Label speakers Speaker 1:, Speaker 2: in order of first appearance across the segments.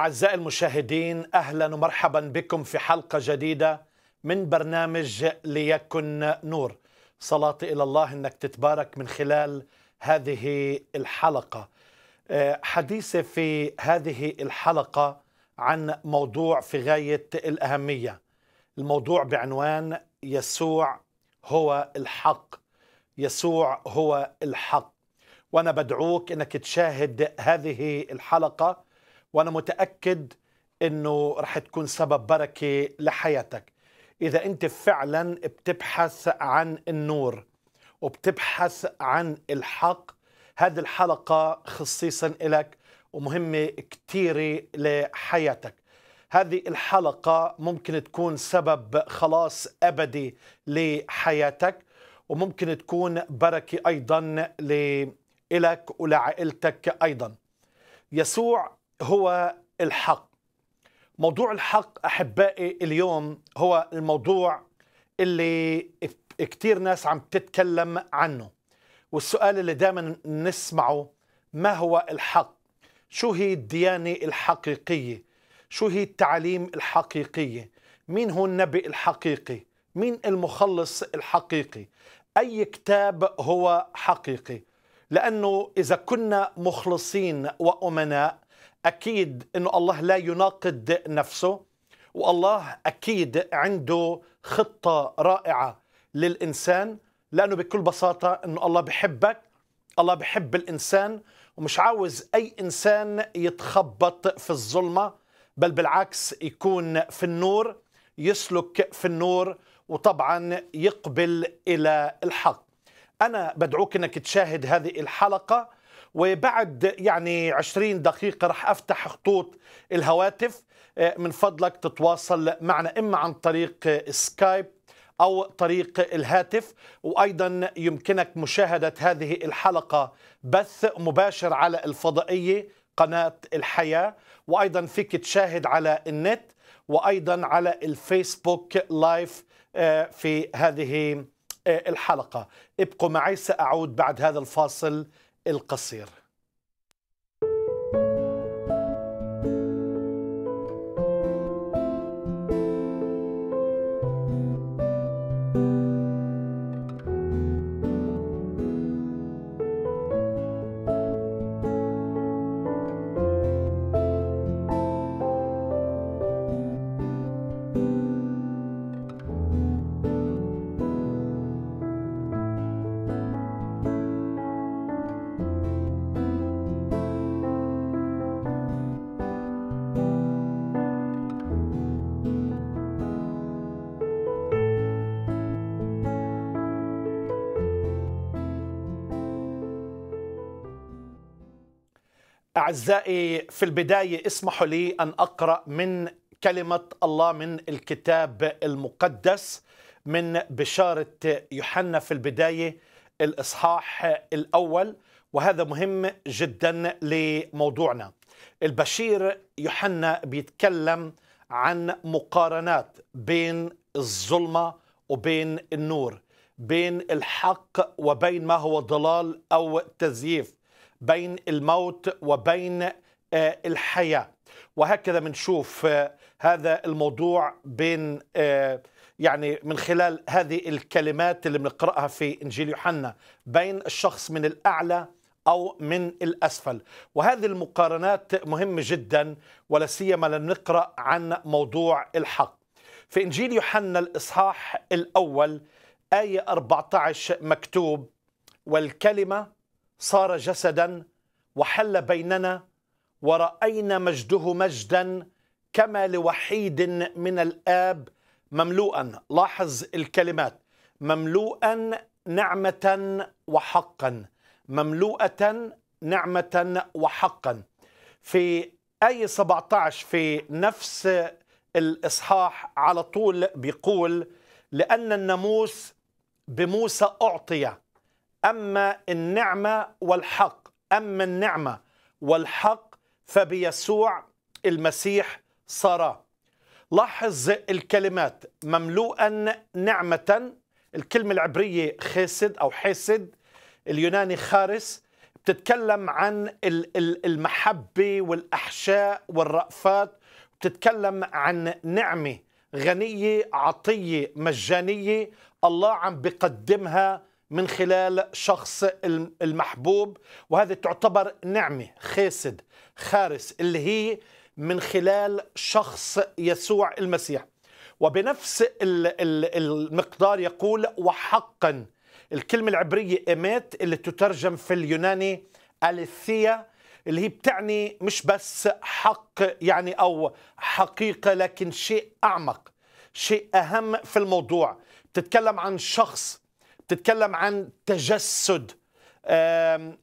Speaker 1: أعزائي المشاهدين أهلا ومرحبا بكم في حلقة جديدة من برنامج ليكن نور صلاتي إلى الله أنك تتبارك من خلال هذه الحلقة آه، حديثي في هذه الحلقة عن موضوع في غاية الأهمية الموضوع بعنوان يسوع هو الحق يسوع هو الحق وأنا بدعوك أنك تشاهد هذه الحلقة وأنا متأكد أنه رح تكون سبب بركة لحياتك إذا أنت فعلا بتبحث عن النور وبتبحث عن الحق هذه الحلقة خصيصا لك ومهمة كثير لحياتك هذه الحلقة ممكن تكون سبب خلاص أبدي لحياتك وممكن تكون بركة أيضا لإلك ولعائلتك أيضا يسوع هو الحق موضوع الحق احبائي اليوم هو الموضوع اللي كتير ناس عم تتكلم عنه والسؤال اللي دائما نسمعه ما هو الحق شو هي الديانه الحقيقيه شو هي التعليم الحقيقيه مين هو النبي الحقيقي مين المخلص الحقيقي اي كتاب هو حقيقي لانه اذا كنا مخلصين وامناء أكيد أنه الله لا يناقض نفسه والله أكيد عنده خطة رائعة للإنسان لأنه بكل بساطة أنه الله بحبك الله بحب الإنسان ومش عاوز أي إنسان يتخبط في الظلمة بل بالعكس يكون في النور يسلك في النور وطبعا يقبل إلى الحق أنا بدعوك أنك تشاهد هذه الحلقة وبعد يعني 20 دقيقة رح أفتح خطوط الهواتف آه، من فضلك تتواصل معنا إما عن طريق سكايب أو طريق الهاتف وأيضا يمكنك مشاهدة هذه الحلقة بث مباشر على الفضائية قناة الحياة وأيضا فيك تشاهد على النت وأيضا على الفيسبوك لايف آه، في هذه آه، الحلقة ابقوا معي سأعود بعد هذا الفاصل القصير أعزائي في البداية اسمحوا لي أن أقرأ من كلمة الله من الكتاب المقدس من بشارة يوحنا في البداية الإصحاح الأول وهذا مهم جدا لموضوعنا البشير يوحنا بيتكلم عن مقارنات بين الظلمة وبين النور بين الحق وبين ما هو ضلال أو تزييف بين الموت وبين آه، الحياة وهكذا بنشوف آه، هذا الموضوع بين آه، يعني من خلال هذه الكلمات اللي بنقرأها في إنجيل يوحنا بين الشخص من الأعلى أو من الأسفل وهذه المقارنات مهمة جدا ولا سيما لما نقرأ عن موضوع الحق في إنجيل يوحنا الإصحاح الأول آية 14 مكتوب والكلمة صار جسدا وحل بيننا ورأينا مجده مجدا كما لوحيد من الآب مملوءا لاحظ الكلمات مملوءا نعمة وحقا مملوءة نعمة وحقا في آية 17 في نفس الإصحاح على طول بيقول لأن الناموس بموسى أعطي أما النعمة والحق أما النعمة والحق فبيسوع المسيح صار لاحظ الكلمات مملوءا نعمة الكلمة العبرية خاسد أو حاسد اليوناني خارس بتتكلم عن المحبة والأحشاء والرأفات بتتكلم عن نعمة غنية عطية مجانية الله عم بقدمها من خلال شخص المحبوب وهذه تعتبر نعمة خاسد خارس اللي هي من خلال شخص يسوع المسيح وبنفس المقدار يقول وحقا الكلمة العبرية إيمات اللي تترجم في اليوناني أليثيا اللي هي بتعني مش بس حق يعني أو حقيقة لكن شيء أعمق شيء أهم في الموضوع بتتكلم عن شخص تتكلم عن تجسد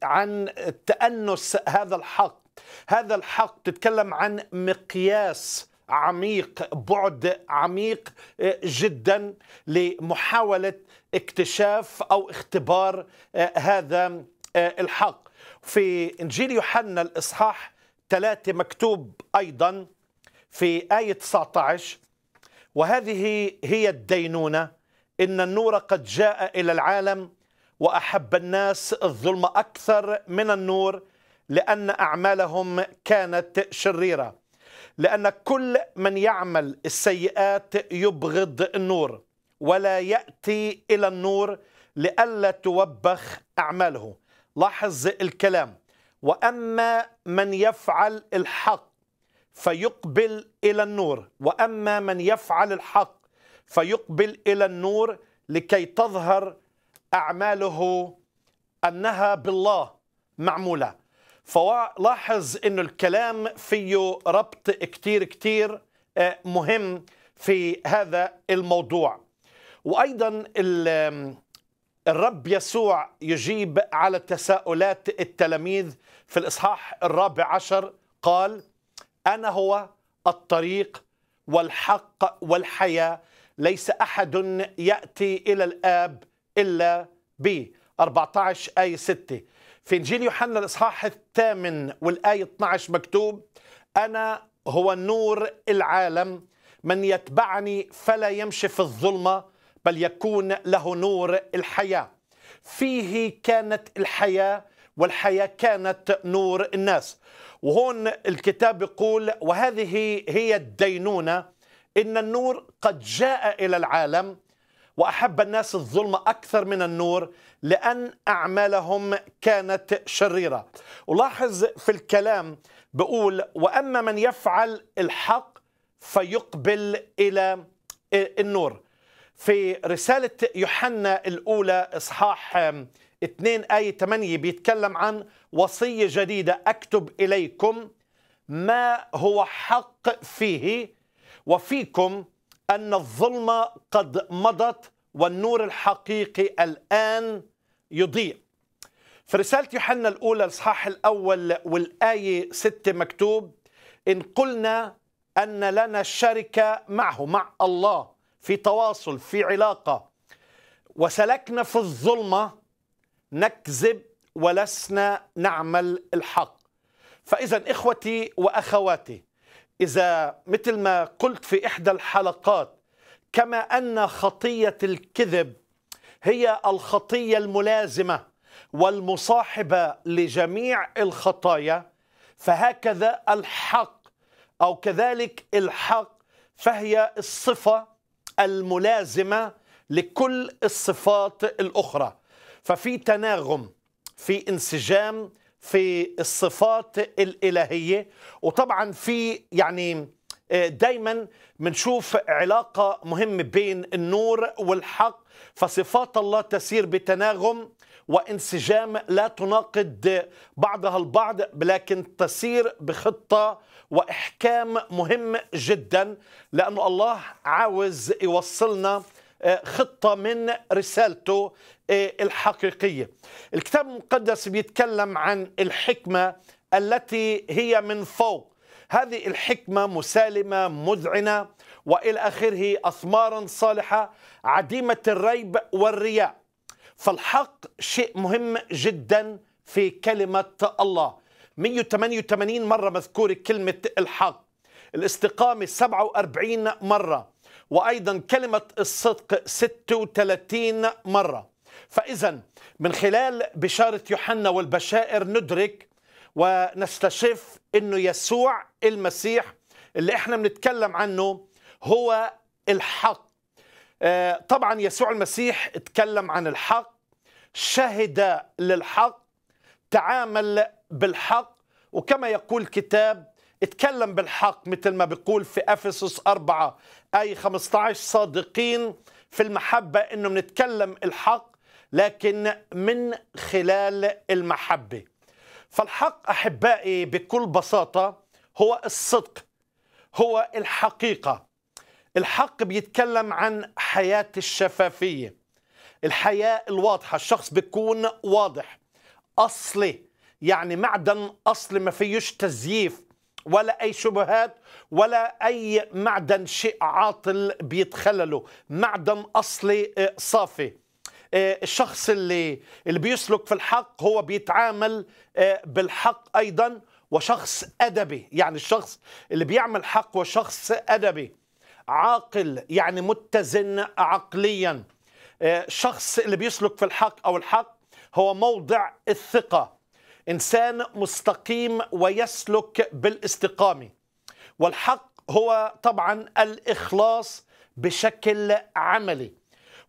Speaker 1: عن تأنس هذا الحق هذا الحق تتكلم عن مقياس عميق بعد عميق آه، جدا لمحاولة اكتشاف أو اختبار آه، هذا آه، الحق في إنجيل يوحنا الإصحاح ثلاثة مكتوب أيضا في آية 19 وهذه هي الدينونة إن النور قد جاء إلى العالم وأحب الناس الظلم أكثر من النور لأن أعمالهم كانت شريرة لأن كل من يعمل السيئات يبغض النور ولا يأتي إلى النور لئلا توبخ أعماله لاحظ الكلام وأما من يفعل الحق فيقبل إلى النور وأما من يفعل الحق فيقبل إلى النور لكي تظهر أعماله أنها بالله معمولة فلاحظ أن الكلام فيه ربط كتير كتير آه، مهم في هذا الموضوع وأيضا الرب يسوع يجيب على تساؤلات التلاميذ في الإصحاح الرابع عشر قال أنا هو الطريق والحق والحياة ليس أحد يأتي إلى الآب إلا بي 14 آية 6 في إنجيل يوحنا الإصحاح الثامن والآية 12 مكتوب أنا هو نور العالم من يتبعني فلا يمشي في الظلمة بل يكون له نور الحياة فيه كانت الحياة والحياة كانت نور الناس وهون الكتاب يقول وهذه هي الدينونة إن النور قد جاء إلى العالم وأحب الناس الظلم أكثر من النور لأن أعمالهم كانت شريرة ولاحظ في الكلام بقول وأما من يفعل الحق فيقبل إلى النور في رسالة يوحنا الأولى إصحاح 2 آية 8 بيتكلم عن وصية جديدة أكتب إليكم ما هو حق فيه وفيكم أن الظلمة قد مضت والنور الحقيقي الآن يضيء في رسالة يوحنا الأولى الإصحاح الأول والآية ستة مكتوب إن قلنا أن لنا شركه معه مع الله في تواصل في علاقة وسلكنا في الظلمة نكذب ولسنا نعمل الحق فإذا إخوتي وأخواتي إذا مثل ما قلت في إحدى الحلقات كما أن خطية الكذب هي الخطية الملازمة والمصاحبة لجميع الخطايا فهكذا الحق أو كذلك الحق فهي الصفة الملازمة لكل الصفات الأخرى ففي تناغم في انسجام في الصفات الإلهية وطبعا في يعني آه، دايما بنشوف علاقة مهمة بين النور والحق فصفات الله تسير بتناغم وانسجام لا تناقض بعضها البعض لكن تسير بخطة وإحكام مهم جدا لأن الله عاوز يوصلنا آه، خطة من رسالته الحقيقية الكتاب المقدس بيتكلم عن الحكمة التي هي من فوق هذه الحكمة مسالمة مذعنة وإلى آخره أثمار صالحة عديمة الريب والرياء فالحق شيء مهم جدا في كلمة الله 188 مرة مذكورة كلمة الحق الاستقامة 47 مرة وأيضا كلمة الصدق 36 مرة فإذا من خلال بشارة يوحنا والبشائر ندرك ونستشف أنه يسوع المسيح اللي احنا بنتكلم عنه هو الحق آه، طبعا يسوع المسيح اتكلم عن الحق شهد للحق تعامل بالحق وكما يقول الكتاب اتكلم بالحق مثل ما بيقول في افسس أربعة أي 15 صادقين في المحبة إنه بنتكلم الحق لكن من خلال المحبة فالحق أحبائي بكل بساطة هو الصدق هو الحقيقة الحق بيتكلم عن حياة الشفافية الحياة الواضحة الشخص بيكون واضح أصلي يعني معدن أصلي ما فيش تزييف ولا أي شبهات ولا أي معدن شيء عاطل بيتخلله معدن أصلي آه، صافي آه، الشخص اللي اللي بيسلك في الحق هو بيتعامل آه، بالحق ايضا وشخص ادبي يعني الشخص اللي بيعمل حق وشخص ادبي عاقل يعني متزن عقليا الشخص آه، اللي بيسلك في الحق او الحق هو موضع الثقه انسان مستقيم ويسلك بالاستقامه والحق هو طبعا الاخلاص بشكل عملي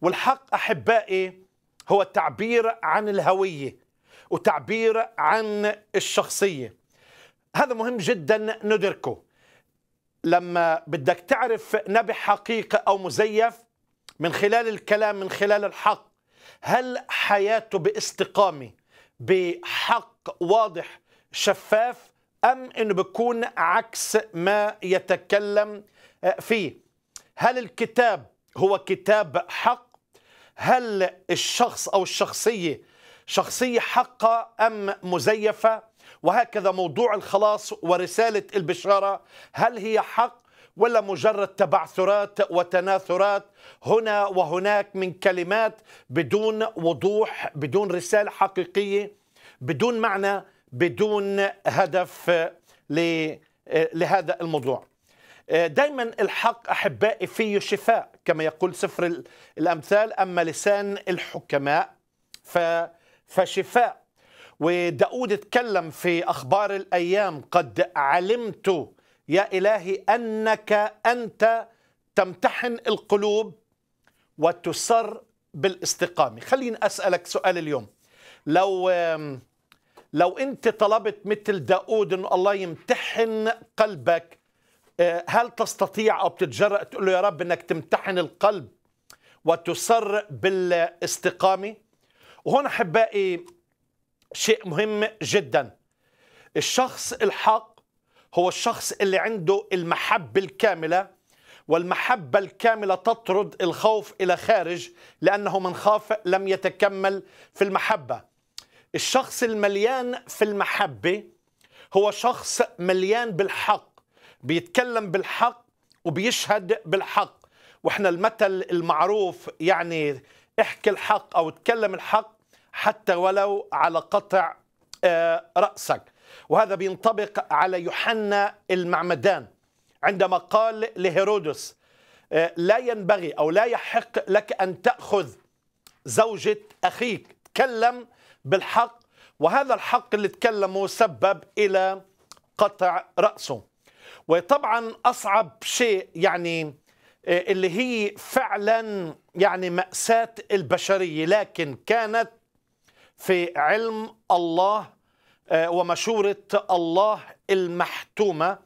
Speaker 1: والحق أحبائي هو التعبير عن الهوية وتعبير عن الشخصية هذا مهم جدا ندركه لما بدك تعرف نبي حقيقي أو مزيف من خلال الكلام من خلال الحق هل حياته باستقامة بحق واضح شفاف أم أنه بيكون عكس ما يتكلم آه، فيه هل الكتاب هو كتاب حق هل الشخص أو الشخصية شخصية حقة أم مزيفة وهكذا موضوع الخلاص ورسالة البشارة هل هي حق ولا مجرد تبعثرات وتناثرات هنا وهناك من كلمات بدون وضوح بدون رسالة حقيقية بدون معنى بدون هدف لهذا الموضوع آه، دايما الحق أحبائي فيه شفاء كما يقول سفر الأمثال أما لسان الحكماء فشفاء وداود تكلم في أخبار الأيام قد علمت يا إلهي أنك أنت تمتحن القلوب وتسر بالاستقامة خليني أسألك سؤال اليوم لو لو أنت طلبت مثل داود أن الله يمتحن قلبك آه، هل تستطيع أو بتتجرأ تقول له يا رب أنك تمتحن القلب وتصر بالاستقامة وهون أحبائي شيء مهم جدا الشخص الحق هو الشخص اللي عنده المحبة الكاملة والمحبة الكاملة تطرد الخوف إلى خارج لأنه من خاف لم يتكمل في المحبة الشخص المليان في المحبة هو شخص مليان بالحق بيتكلم بالحق وبيشهد بالحق واحنا المثل المعروف يعني احكي الحق او تكلم الحق حتى ولو على قطع آه، رأسك وهذا بينطبق على يوحنا المعمدان عندما قال لهيرودس آه، لا ينبغي أو لا يحق لك أن تأخذ زوجة أخيك تكلم بالحق وهذا الحق اللي تكلمه سبب إلى قطع رأسه وطبعا أصعب شيء يعني آه، اللي هي فعلا يعني مأساة البشرية لكن كانت في علم الله آه، ومشورة الله المحتومة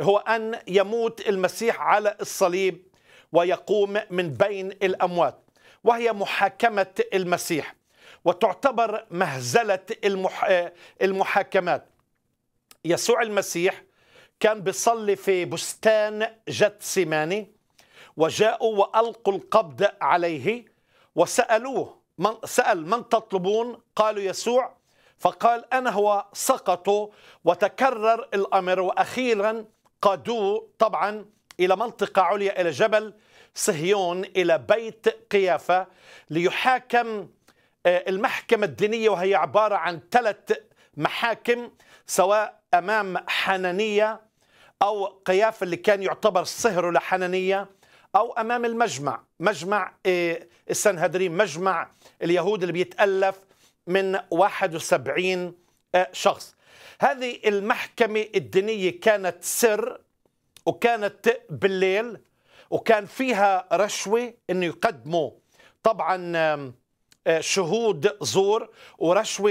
Speaker 1: هو أن يموت المسيح على الصليب ويقوم من بين الأموات وهي محاكمة المسيح وتعتبر مهزلة المح... آه، المحاكمات يسوع المسيح كان بيصلي في بستان سيماني وجاءوا وألقوا القبض عليه وسألوه من سأل من تطلبون قالوا يسوع فقال أنا هو سقطوا وتكرر الأمر وأخيرا قادوه طبعا إلى منطقة عليا إلى جبل صهيون إلى بيت قيافة ليحاكم آه، المحكمة الدينية وهي عبارة عن ثلاث محاكم سواء أمام حنانية أو قياف اللي كان يعتبر صهره لحنانية أو أمام المجمع مجمع إيه، السنهدرين مجمع اليهود اللي بيتألف من 71 آه، شخص هذه المحكمة الدينية كانت سر وكانت بالليل وكان فيها رشوة أنه يقدموا طبعا آه، شهود زور ورشوة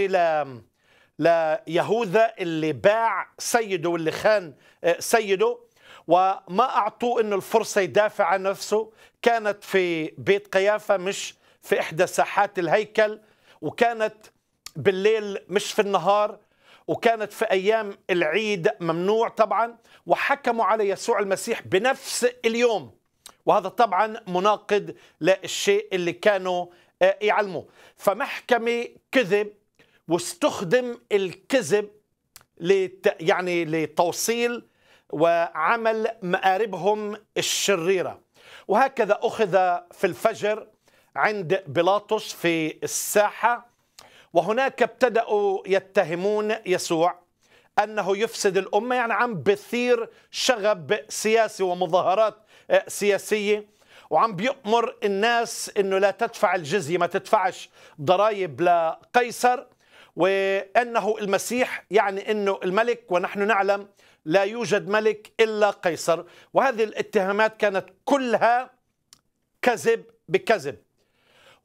Speaker 1: ليهوذا اللي باع سيده واللي خان آه، سيده وما أعطوه أنه الفرصة يدافع عن نفسه كانت في بيت قيافة مش في إحدى ساحات الهيكل وكانت بالليل مش في النهار وكانت في أيام العيد ممنوع طبعا وحكموا على يسوع المسيح بنفس اليوم وهذا طبعا مناقض للشيء اللي كانوا آه، يعلموه فمحكمة كذب واستخدم الكذب لت يعني لتوصيل وعمل مآربهم الشريرة وهكذا أخذ في الفجر عند بيلاطس في الساحة وهناك ابتدأوا يتهمون يسوع أنه يفسد الأمة يعني عم بثير شغب سياسي ومظاهرات آه، سياسية وعم بيأمر الناس أنه لا تدفع الجزية ما تدفعش ضرائب لقيصر وأنه المسيح يعني أنه الملك ونحن نعلم لا يوجد ملك إلا قيصر وهذه الاتهامات كانت كلها كذب بكذب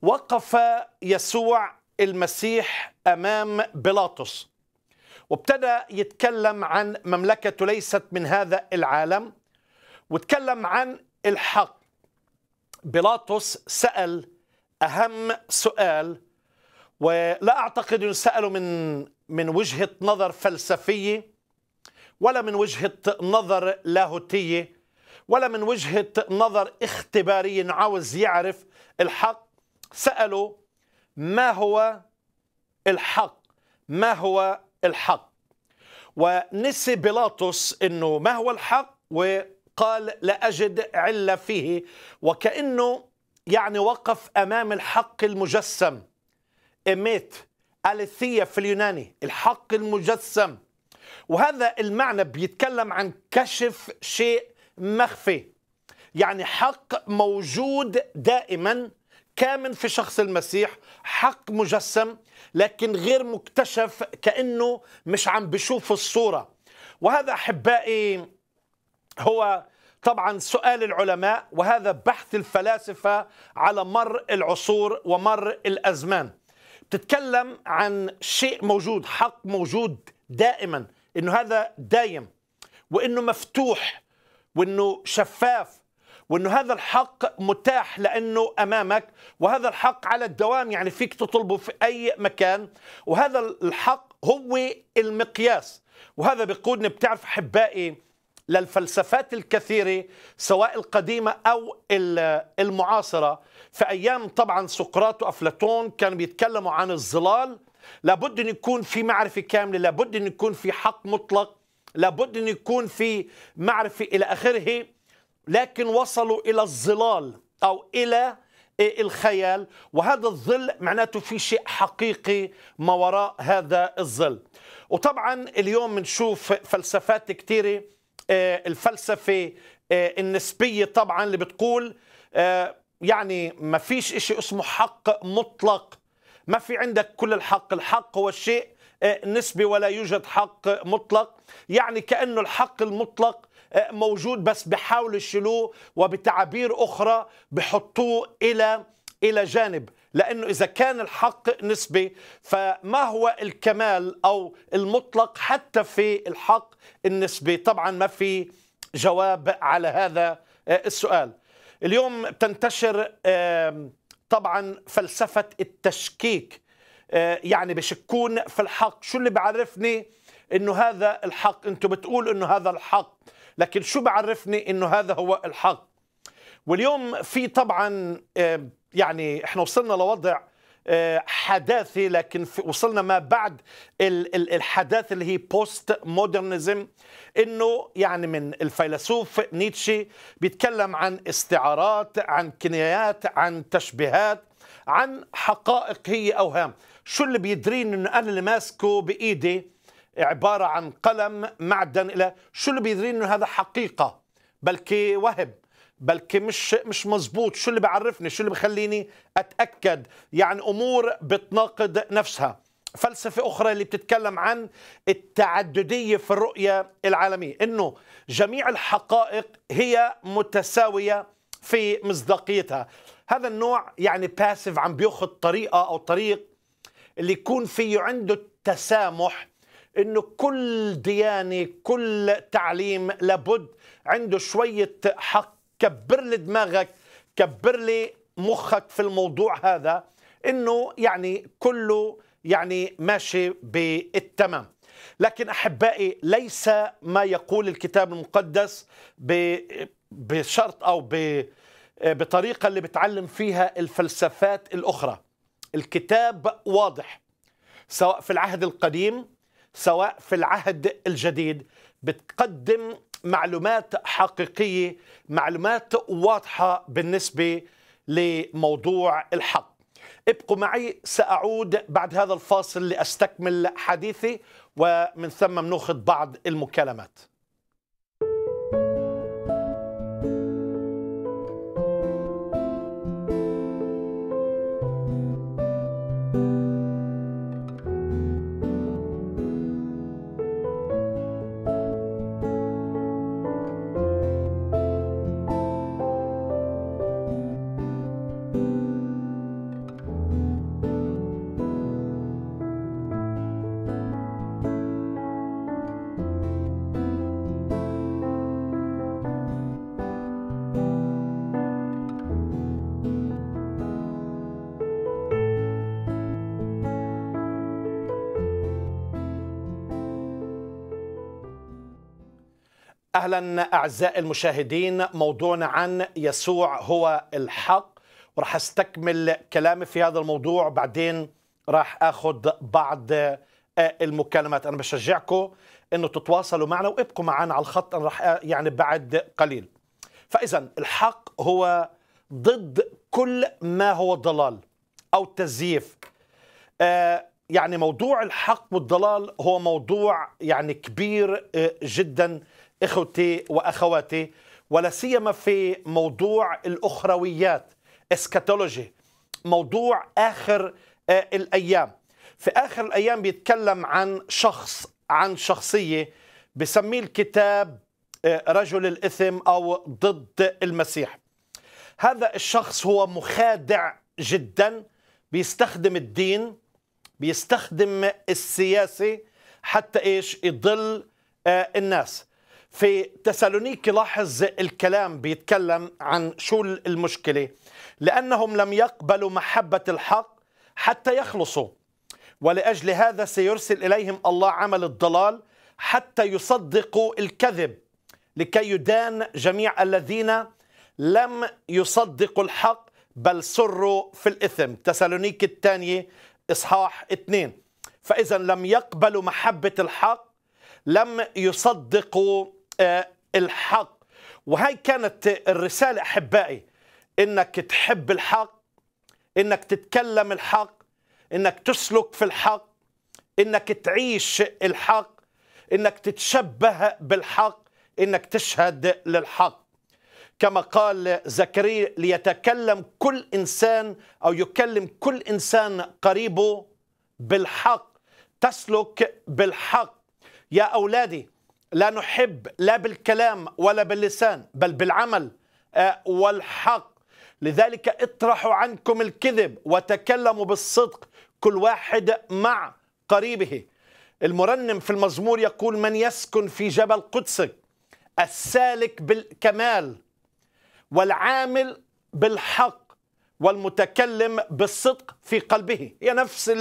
Speaker 1: وقف يسوع المسيح أمام بيلاطس وابتدى يتكلم عن مملكته ليست من هذا العالم وتكلم عن الحق بيلاطس سأل أهم سؤال ولا أعتقد انه سألوا من من وجهة نظر فلسفية ولا من وجهة نظر لاهوتية ولا من وجهة نظر اختبارية عاوز يعرف الحق سألوا ما هو الحق ما هو الحق ونسي بيلاطس انه ما هو الحق وقال لا اجد عله فيه وكانه يعني وقف امام الحق المجسم إيميت أليثيا في اليوناني الحق المجسم وهذا المعنى بيتكلم عن كشف شيء مخفي يعني حق موجود دائما كامن في شخص المسيح حق مجسم لكن غير مكتشف كأنه مش عم بشوف الصورة وهذا أحبائي هو طبعا سؤال العلماء وهذا بحث الفلاسفة على مر العصور ومر الأزمان تتكلم عن شيء موجود حق موجود دائما انه هذا دايم وانه مفتوح وانه شفاف وانه هذا الحق متاح لانه امامك وهذا الحق على الدوام يعني فيك تطلبه في اي مكان وهذا الحق هو المقياس وهذا بيقودني بتعرف احبائي للفلسفات الكثيرة سواء القديمة أو المعاصرة في أيام طبعا سقراط وأفلاطون كانوا بيتكلموا عن الظلال لابد أن يكون في معرفة كاملة لابد أن يكون في حق مطلق لابد أن يكون في معرفة إلى آخره لكن وصلوا إلى الظلال أو إلى الخيال وهذا الظل معناته في شيء حقيقي ما وراء هذا الظل وطبعا اليوم بنشوف فلسفات كثيره آه، الفلسفه آه، النسبيه طبعا اللي بتقول آه، يعني ما فيش شيء اسمه حق مطلق ما في عندك كل الحق الحق هو الشيء نسبي ولا يوجد حق مطلق يعني كأنه الحق المطلق موجود بس بحاولوا يشيلوه وبتعابير أخرى بحطوه إلى إلى جانب لأنه إذا كان الحق نسبي فما هو الكمال أو المطلق حتى في الحق النسبي طبعا ما في جواب على هذا آه، السؤال اليوم بتنتشر طبعا فلسفة التشكيك آه، يعني بشكون في الحق شو اللي بعرفني انه هذا الحق انتم بتقولوا انه هذا الحق لكن شو بعرفني انه هذا هو الحق واليوم في طبعا يعني احنا وصلنا لوضع آه، حداثي لكن وصلنا ما بعد الحداثة اللي هي بوست مودرنزم انه يعني من الفيلسوف نيتشه بيتكلم عن استعارات عن كنايات عن تشبيهات عن حقائق هي اوهام شو اللي بيدرين انه انا اللي ماسكه بايدي عبارة عن قلم معدن الى شو اللي بيدرين انه هذا حقيقة بلكي وهب بلكي مش مش مزبوط شو اللي بعرفني شو اللي بخليني اتاكد يعني امور بتناقض نفسها فلسفة أخرى اللي بتتكلم عن التعددية في الرؤية العالمية إنه جميع الحقائق هي متساوية في مصداقيتها هذا النوع يعني باسف عم بياخذ طريقة أو طريق اللي يكون فيه عنده التسامح انه كل ديانه كل تعليم لابد عنده شويه حق كبر لي دماغك كبر لي مخك في الموضوع هذا انه يعني كله يعني ماشي بالتمام لكن احبائي ليس ما يقول الكتاب المقدس بشرط او بطريقه اللي بتعلم فيها الفلسفات الاخرى الكتاب واضح سواء في العهد القديم سواء في العهد الجديد بتقدم معلومات حقيقية معلومات واضحة بالنسبة لموضوع الحق ابقوا معي سأعود بعد هذا الفاصل لأستكمل حديثي ومن ثم نأخذ بعض المكالمات اهلا اعزائي المشاهدين موضوعنا عن يسوع هو الحق وراح استكمل كلامي في هذا الموضوع بعدين راح اخذ بعض آه، المكالمات انا بشجعكم انه تتواصلوا معنا وابقوا معنا على الخط انا راح آه، يعني بعد قليل فاذا الحق هو ضد كل ما هو ضلال او تزييف آه، يعني موضوع الحق والضلال هو موضوع يعني كبير جدا اخوتي واخواتي ولا سيما في موضوع الاخرويات اسكاتولوجي موضوع اخر آه، الايام في اخر الايام بيتكلم عن شخص عن شخصيه بسميه الكتاب آه، رجل الاثم او ضد المسيح هذا الشخص هو مخادع جدا بيستخدم الدين بيستخدم السياسه حتى ايش يضل آه، الناس في تسالونيكي لاحظ الكلام بيتكلم عن شو المشكلة لأنهم لم يقبلوا محبة الحق حتى يخلصوا ولأجل هذا سيرسل إليهم الله عمل الضلال حتى يصدقوا الكذب لكي يدان جميع الذين لم يصدقوا الحق بل سروا في الإثم تسالونيكي الثانية إصحاح اثنين فإذا لم يقبلوا محبة الحق لم يصدقوا آه، الحق وهي كانت الرسالة أحبائي إنك تحب الحق إنك تتكلم الحق إنك تسلك في الحق إنك تعيش الحق إنك تتشبه بالحق إنك تشهد للحق كما قال زكريا ليتكلم كل إنسان أو يكلم كل إنسان قريبه بالحق تسلك بالحق يا أولادي لا نحب لا بالكلام ولا باللسان بل بالعمل آه، والحق لذلك اطرحوا عنكم الكذب وتكلموا بالصدق كل واحد مع قريبه المرنم في المزمور يقول من يسكن في جبل قدسك السالك بالكمال والعامل بالحق والمتكلم بالصدق في قلبه هي نفس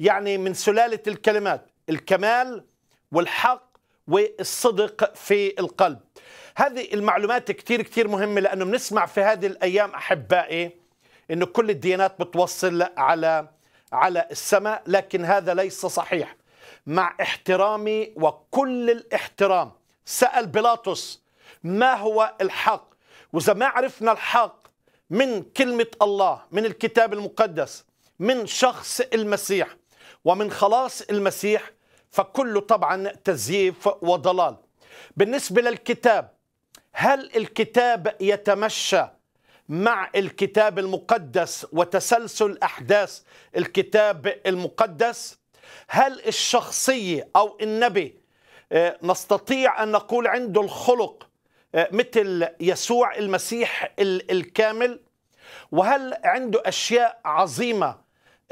Speaker 1: يعني من سلالة الكلمات الكمال والحق والصدق في القلب هذه المعلومات كثير كثير مهمة لأنه بنسمع في هذه الأيام أحبائي أنه كل الديانات بتوصل على على السماء لكن هذا ليس صحيح مع احترامي وكل الاحترام سأل بيلاطس ما هو الحق وإذا ما عرفنا الحق من كلمة الله من الكتاب المقدس من شخص المسيح ومن خلاص المسيح فكله طبعا تزييف وضلال بالنسبة للكتاب هل الكتاب يتمشى مع الكتاب المقدس وتسلسل أحداث الكتاب المقدس هل الشخصية أو النبي آه، نستطيع أن نقول عنده الخلق آه، مثل يسوع المسيح الكامل وهل عنده أشياء عظيمة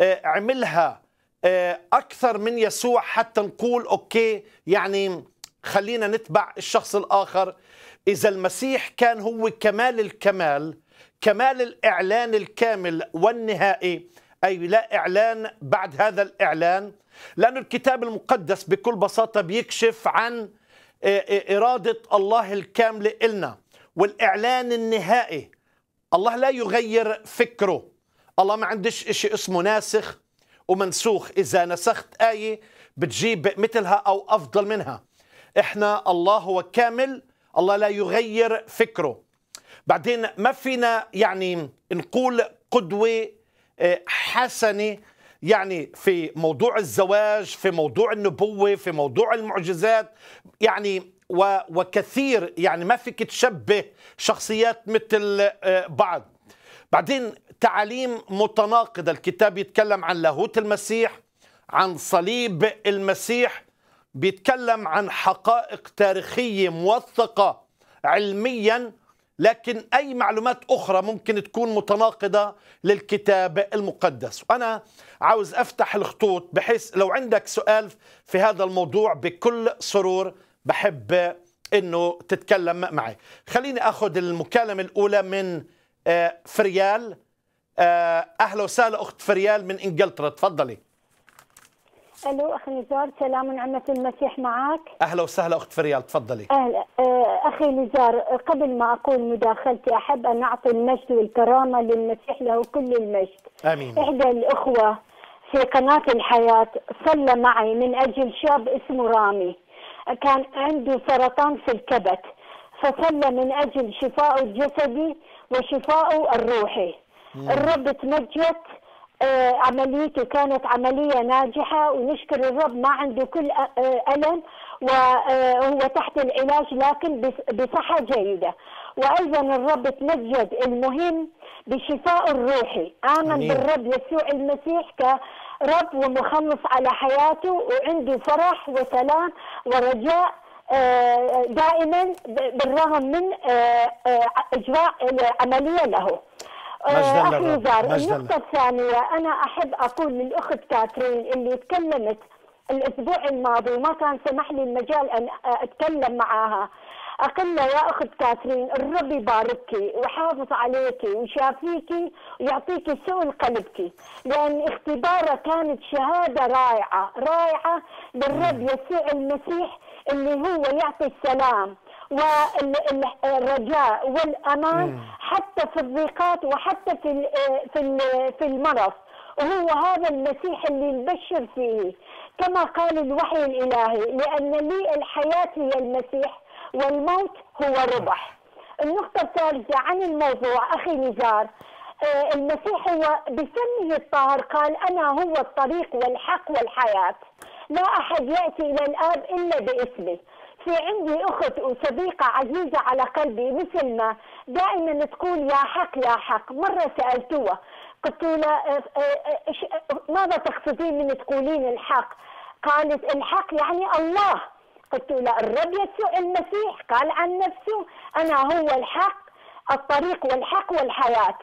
Speaker 1: آه، عملها آه، اكثر من يسوع حتى نقول اوكي يعني خلينا نتبع الشخص الاخر اذا المسيح كان هو كمال الكمال كمال الاعلان الكامل والنهائي اي لا اعلان بعد هذا الاعلان لأن الكتاب المقدس بكل بساطه بيكشف عن آه، آه، اراده الله الكامله النا والاعلان النهائي الله لا يغير فكره الله ما عندش شيء اسمه ناسخ ومنسوخ إذا نسخت آية بتجيب مثلها أو أفضل منها إحنا الله هو كامل الله لا يغير فكره بعدين ما فينا يعني نقول قدوة آه، حسنة يعني في موضوع الزواج في موضوع النبوة في موضوع المعجزات يعني وكثير يعني ما فيك تشبه شخصيات مثل آه، بعض بعدين تعاليم متناقضة الكتاب يتكلم عن لاهوت المسيح عن صليب المسيح بيتكلم عن حقائق تاريخية موثقة علميا لكن أي معلومات أخرى ممكن تكون متناقضة للكتاب المقدس وأنا عاوز أفتح الخطوط بحيث لو عندك سؤال في هذا الموضوع بكل سرور بحب أنه تتكلم معي خليني أخذ المكالمة الأولى من آه، فريال آه، اهلا وسهلا اخت فريال من انجلترا تفضلي
Speaker 2: الو اخي نزار سلام عمة المسيح معك
Speaker 1: اهلا وسهلا اخت فريال تفضلي
Speaker 2: اهلا آه، اخي نزار قبل ما اقول مداخلتي احب ان اعطي المجد والكرامه للمسيح له كل المجد امين احدى الاخوه في قناه الحياه صلى معي من اجل شاب اسمه رامي كان عنده سرطان في الكبد فصلى من اجل شفائه الجسدي وشفائه الروحي الرب تمجد آه، عمليته كانت عملية ناجحة ونشكر الرب ما عنده كل آه، آه، ألم وهو تحت العلاج لكن بصحة جيدة وأيضا الرب تمجد المهم بشفاء الروحي آمن أمين. بالرب يسوع المسيح كرب ومخلص على حياته وعنده فرح وسلام ورجاء دائما بالرغم من إجراء عملية له آه، اخي نزار النقطه الثانيه انا احب اقول للاخت كاترين اللي تكلمت الاسبوع الماضي وما كان سمح لي المجال ان اتكلم معاها أقول يا أخت كاترين الرب يبارك ويحافظ عليك ويشافيك ويعطيك سؤل قلبك لأن اختباره كانت شهادة رائعة رائعة للرب يسوع المسيح اللي هو يعطي السلام والرجاء والامان حتى في الضيقات وحتى في آه، في في المرض هو هذا المسيح اللي نبشر فيه كما قال الوحي الالهي لان لي الحياه هي المسيح والموت هو ربح النقطة الثالثة عن الموضوع أخي نزار آه، المسيح هو بسمه الطاهر قال أنا هو الطريق والحق والحياة لا أحد يأتي إلى الآب إلا باسمي في عندي اخت وصديقه عزيزه على قلبي مثل ما دائما تقول يا حق يا حق مره سالتوها قلت لها آه، آه، آه، ماذا تقصدين من تقولين الحق قالت الحق يعني الله قلت لها الرب يسوع المسيح قال عن نفسه انا هو الحق الطريق والحق والحياه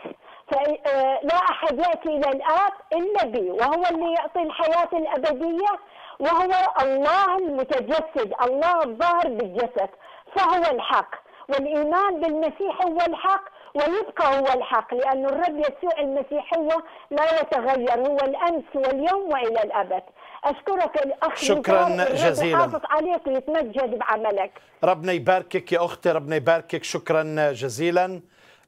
Speaker 2: فلا ياتي إلى الآب إلا بي وهو اللي يعطي الحياة الأبدية وهو الله المتجسد الله الظاهر بالجسد فهو الحق والإيمان بالمسيح هو الحق ويبقى هو الحق لأن الرب يسوع المسيح هو لا يتغير هو الأمس واليوم وإلى الأبد أشكرك الأخ شكرا جزيلا عليك ويتمجد بعملك
Speaker 1: ربنا يباركك يا أختي ربنا يباركك شكرا جزيلا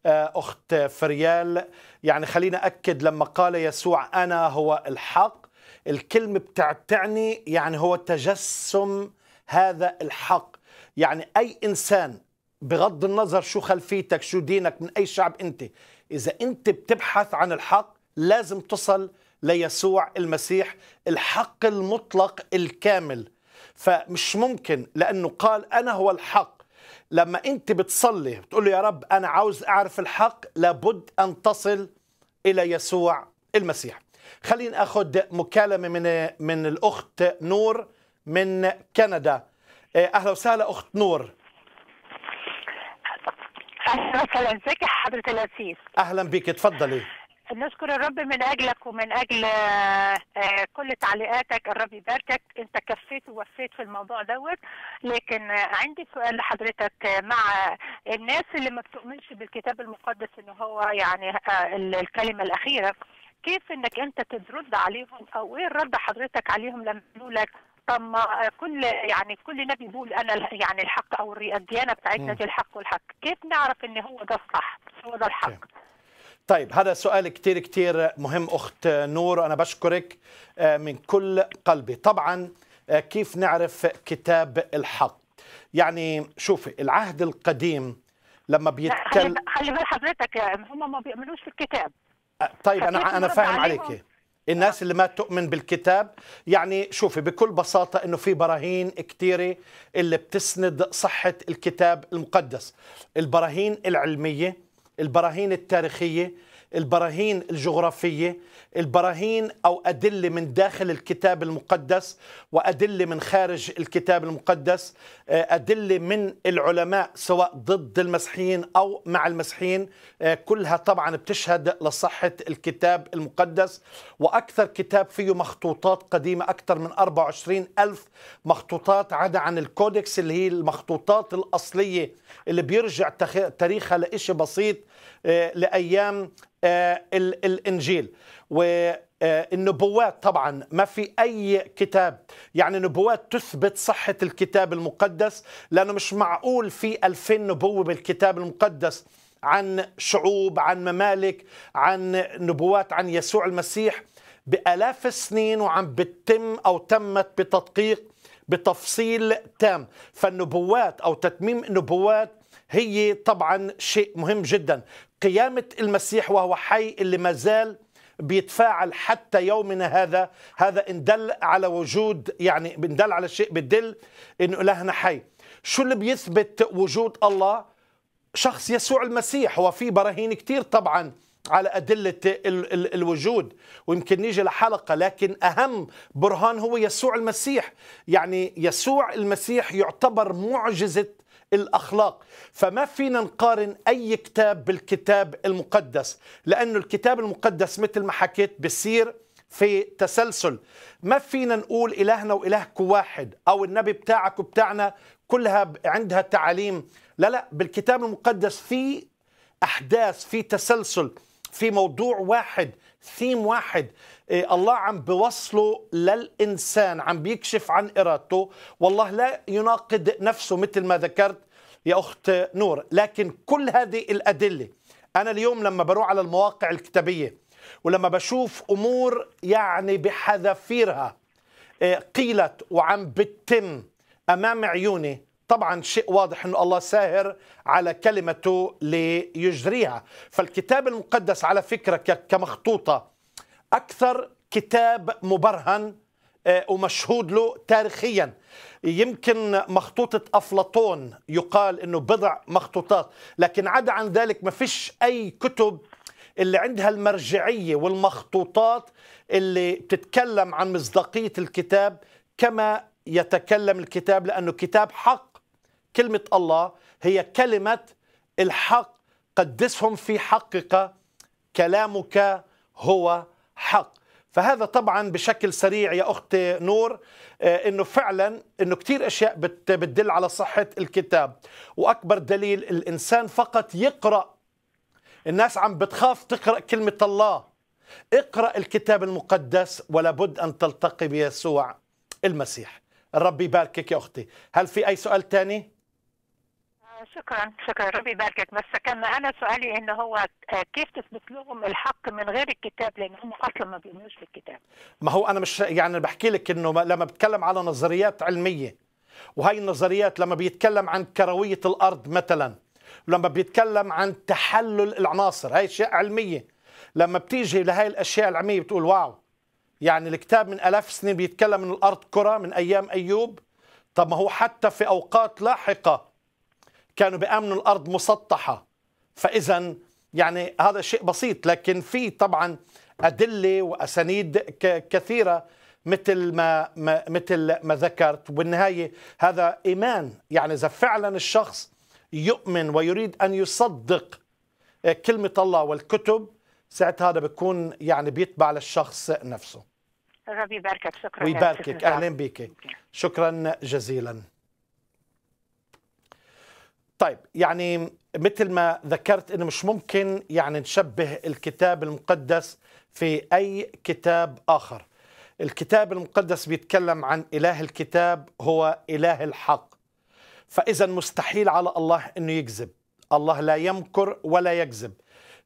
Speaker 1: آه، أخت فريال يعني خلينا أكد لما قال يسوع أنا هو الحق الكلمة بتعتعني يعني هو تجسم هذا الحق يعني أي إنسان بغض النظر شو خلفيتك شو دينك من أي شعب أنت إذا أنت بتبحث عن الحق لازم تصل ليسوع المسيح الحق المطلق الكامل فمش ممكن لأنه قال أنا هو الحق لما انت بتصلي بتقول له يا رب انا عاوز اعرف الحق لابد ان تصل الى يسوع المسيح خلينا اخذ مكالمه من من الاخت نور من كندا آه، اهلا وسهلا اخت نور
Speaker 3: اهلا وسهلا ازيك يا حضره الاسيس
Speaker 1: اهلا بك تفضلي
Speaker 3: نشكر الرب من اجلك ومن اجل آه، كل تعليقاتك الرب يباركك انت كفيت ووفيت في الموضوع دوت لكن عندي سؤال لحضرتك آه، مع الناس اللي ما بتؤمنش بالكتاب المقدس ان هو يعني آه، الكلمه الاخيره كيف انك انت ترد عليهم او ايه الرد حضرتك عليهم لما يقولوا لك طب ما كل يعني كل نبي بيقول انا يعني الحق او الديانه بتاعتنا دي الحق والحق كيف نعرف ان هو ده الصح هو ده
Speaker 1: الحق طيب هذا سؤال كتير كتير مهم أخت نور أنا بشكرك آه، من كل قلبي طبعا آه، كيف نعرف كتاب الحق يعني شوفي العهد القديم لما بيتكلم خلي
Speaker 3: بال حضرتك آه، هم ما بيؤمنوش في الكتاب
Speaker 1: طيب انا انا فاهم عليكي الناس اللي ما تؤمن بالكتاب يعني شوفي بكل بساطة أنه في براهين كتيرة اللي بتسند صحة الكتاب المقدس البراهين العلمية البراهين التاريخية البراهين الجغرافية البراهين أو أدلة من داخل الكتاب المقدس وأدلة من خارج الكتاب المقدس آه، أدلة من العلماء سواء ضد المسيحيين أو مع المسيحيين آه، كلها طبعا بتشهد لصحة الكتاب المقدس وأكثر كتاب فيه مخطوطات قديمة أكثر من 24 ألف مخطوطات عدا عن الكودكس اللي هي المخطوطات الأصلية اللي بيرجع تاريخها لإشي بسيط آه، لأيام آه، الانجيل والنبوات آه، طبعا ما في اي كتاب يعني نبوات تثبت صحه الكتاب المقدس لانه مش معقول في 2000 نبوه بالكتاب المقدس عن شعوب عن ممالك عن نبوات عن يسوع المسيح بآلاف السنين وعم بتتم أو تمت بتدقيق بتفصيل تام فالنبوات أو تتميم النبوات هي طبعا شيء مهم جدا قيامة المسيح وهو حي اللي ما زال بيتفاعل حتى يومنا هذا هذا إن دل على وجود يعني إن دل على شيء بدل إن إلهنا حي شو اللي بيثبت وجود الله شخص يسوع المسيح هو في براهين كتير طبعاً على أدلة الوجود ويمكن نيجي لحلقة لكن أهم برهان هو يسوع المسيح يعني يسوع المسيح يعتبر معجزة الأخلاق فما فينا نقارن أي كتاب بالكتاب المقدس لأنه الكتاب المقدس مثل ما حكيت بصير في تسلسل ما فينا نقول إلهنا وإلهك واحد أو النبي بتاعك وبتاعنا كلها عندها تعاليم لا لا بالكتاب المقدس في أحداث في تسلسل في موضوع واحد ثيم واحد إيه، الله عم بوصله للإنسان عم بيكشف عن إرادته والله لا يناقض نفسه مثل ما ذكرت يا أخت نور لكن كل هذه الأدلة أنا اليوم لما بروح على المواقع الكتابية ولما بشوف أمور يعني بحذافيرها إيه، قيلت وعم بتتم أمام عيوني طبعا شيء واضح أن الله ساهر على كلمته ليجريها فالكتاب المقدس على فكرة كمخطوطة أكثر كتاب مبرهن آه، ومشهود له تاريخيا يمكن مخطوطة أفلاطون يقال أنه بضع مخطوطات لكن عدا عن ذلك ما فيش أي كتب اللي عندها المرجعية والمخطوطات اللي بتتكلم عن مصداقية الكتاب كما يتكلم الكتاب لأنه كتاب حق كلمة الله هي كلمة الحق قدسهم في حقك كلامك هو حق فهذا طبعا بشكل سريع يا أختي نور آه، انه فعلا انه كثير اشياء بتدل على صحه الكتاب واكبر دليل الانسان فقط يقرا الناس عم بتخاف تقرا كلمه الله اقرا الكتاب المقدس ولابد ان تلتقي بيسوع المسيح الرب يباركك يا اختي هل في اي سؤال ثاني
Speaker 3: شكرا شكرا ربي يباركك بس كان انا سؤالي ان هو آه، كيف تثبت لهم الحق من غير الكتاب لان هم اصلا ما بيؤمنوش بالكتاب
Speaker 1: ما هو انا مش يعني بحكي لك انه لما بتكلم على نظريات علميه وهي النظريات لما بيتكلم عن كرويه الارض مثلا لما بيتكلم عن تحلل العناصر هاي اشياء علميه لما بتيجي لهي الاشياء العلميه بتقول واو يعني الكتاب من ألاف سنين بيتكلم من الارض كره من ايام ايوب طب ما هو حتى في اوقات لاحقه كانوا بأمنوا الأرض مسطحة فإذا يعني هذا شيء بسيط لكن في طبعا أدلة وأسانيد كثيرة مثل ما, ما مثل ما ذكرت وبالنهايه هذا ايمان يعني اذا فعلا الشخص يؤمن ويريد ان يصدق آه، كلمه الله والكتب ساعتها هذا بيكون يعني بيتبع للشخص نفسه
Speaker 3: ربي يباركك شكرا ويباركك
Speaker 1: اهلا بك شكرا جزيلا طيب يعني مثل ما ذكرت انه مش ممكن يعني نشبه الكتاب المقدس في اي كتاب اخر الكتاب المقدس بيتكلم عن اله الكتاب هو اله الحق فاذا مستحيل على الله انه يكذب الله لا يمكر ولا يكذب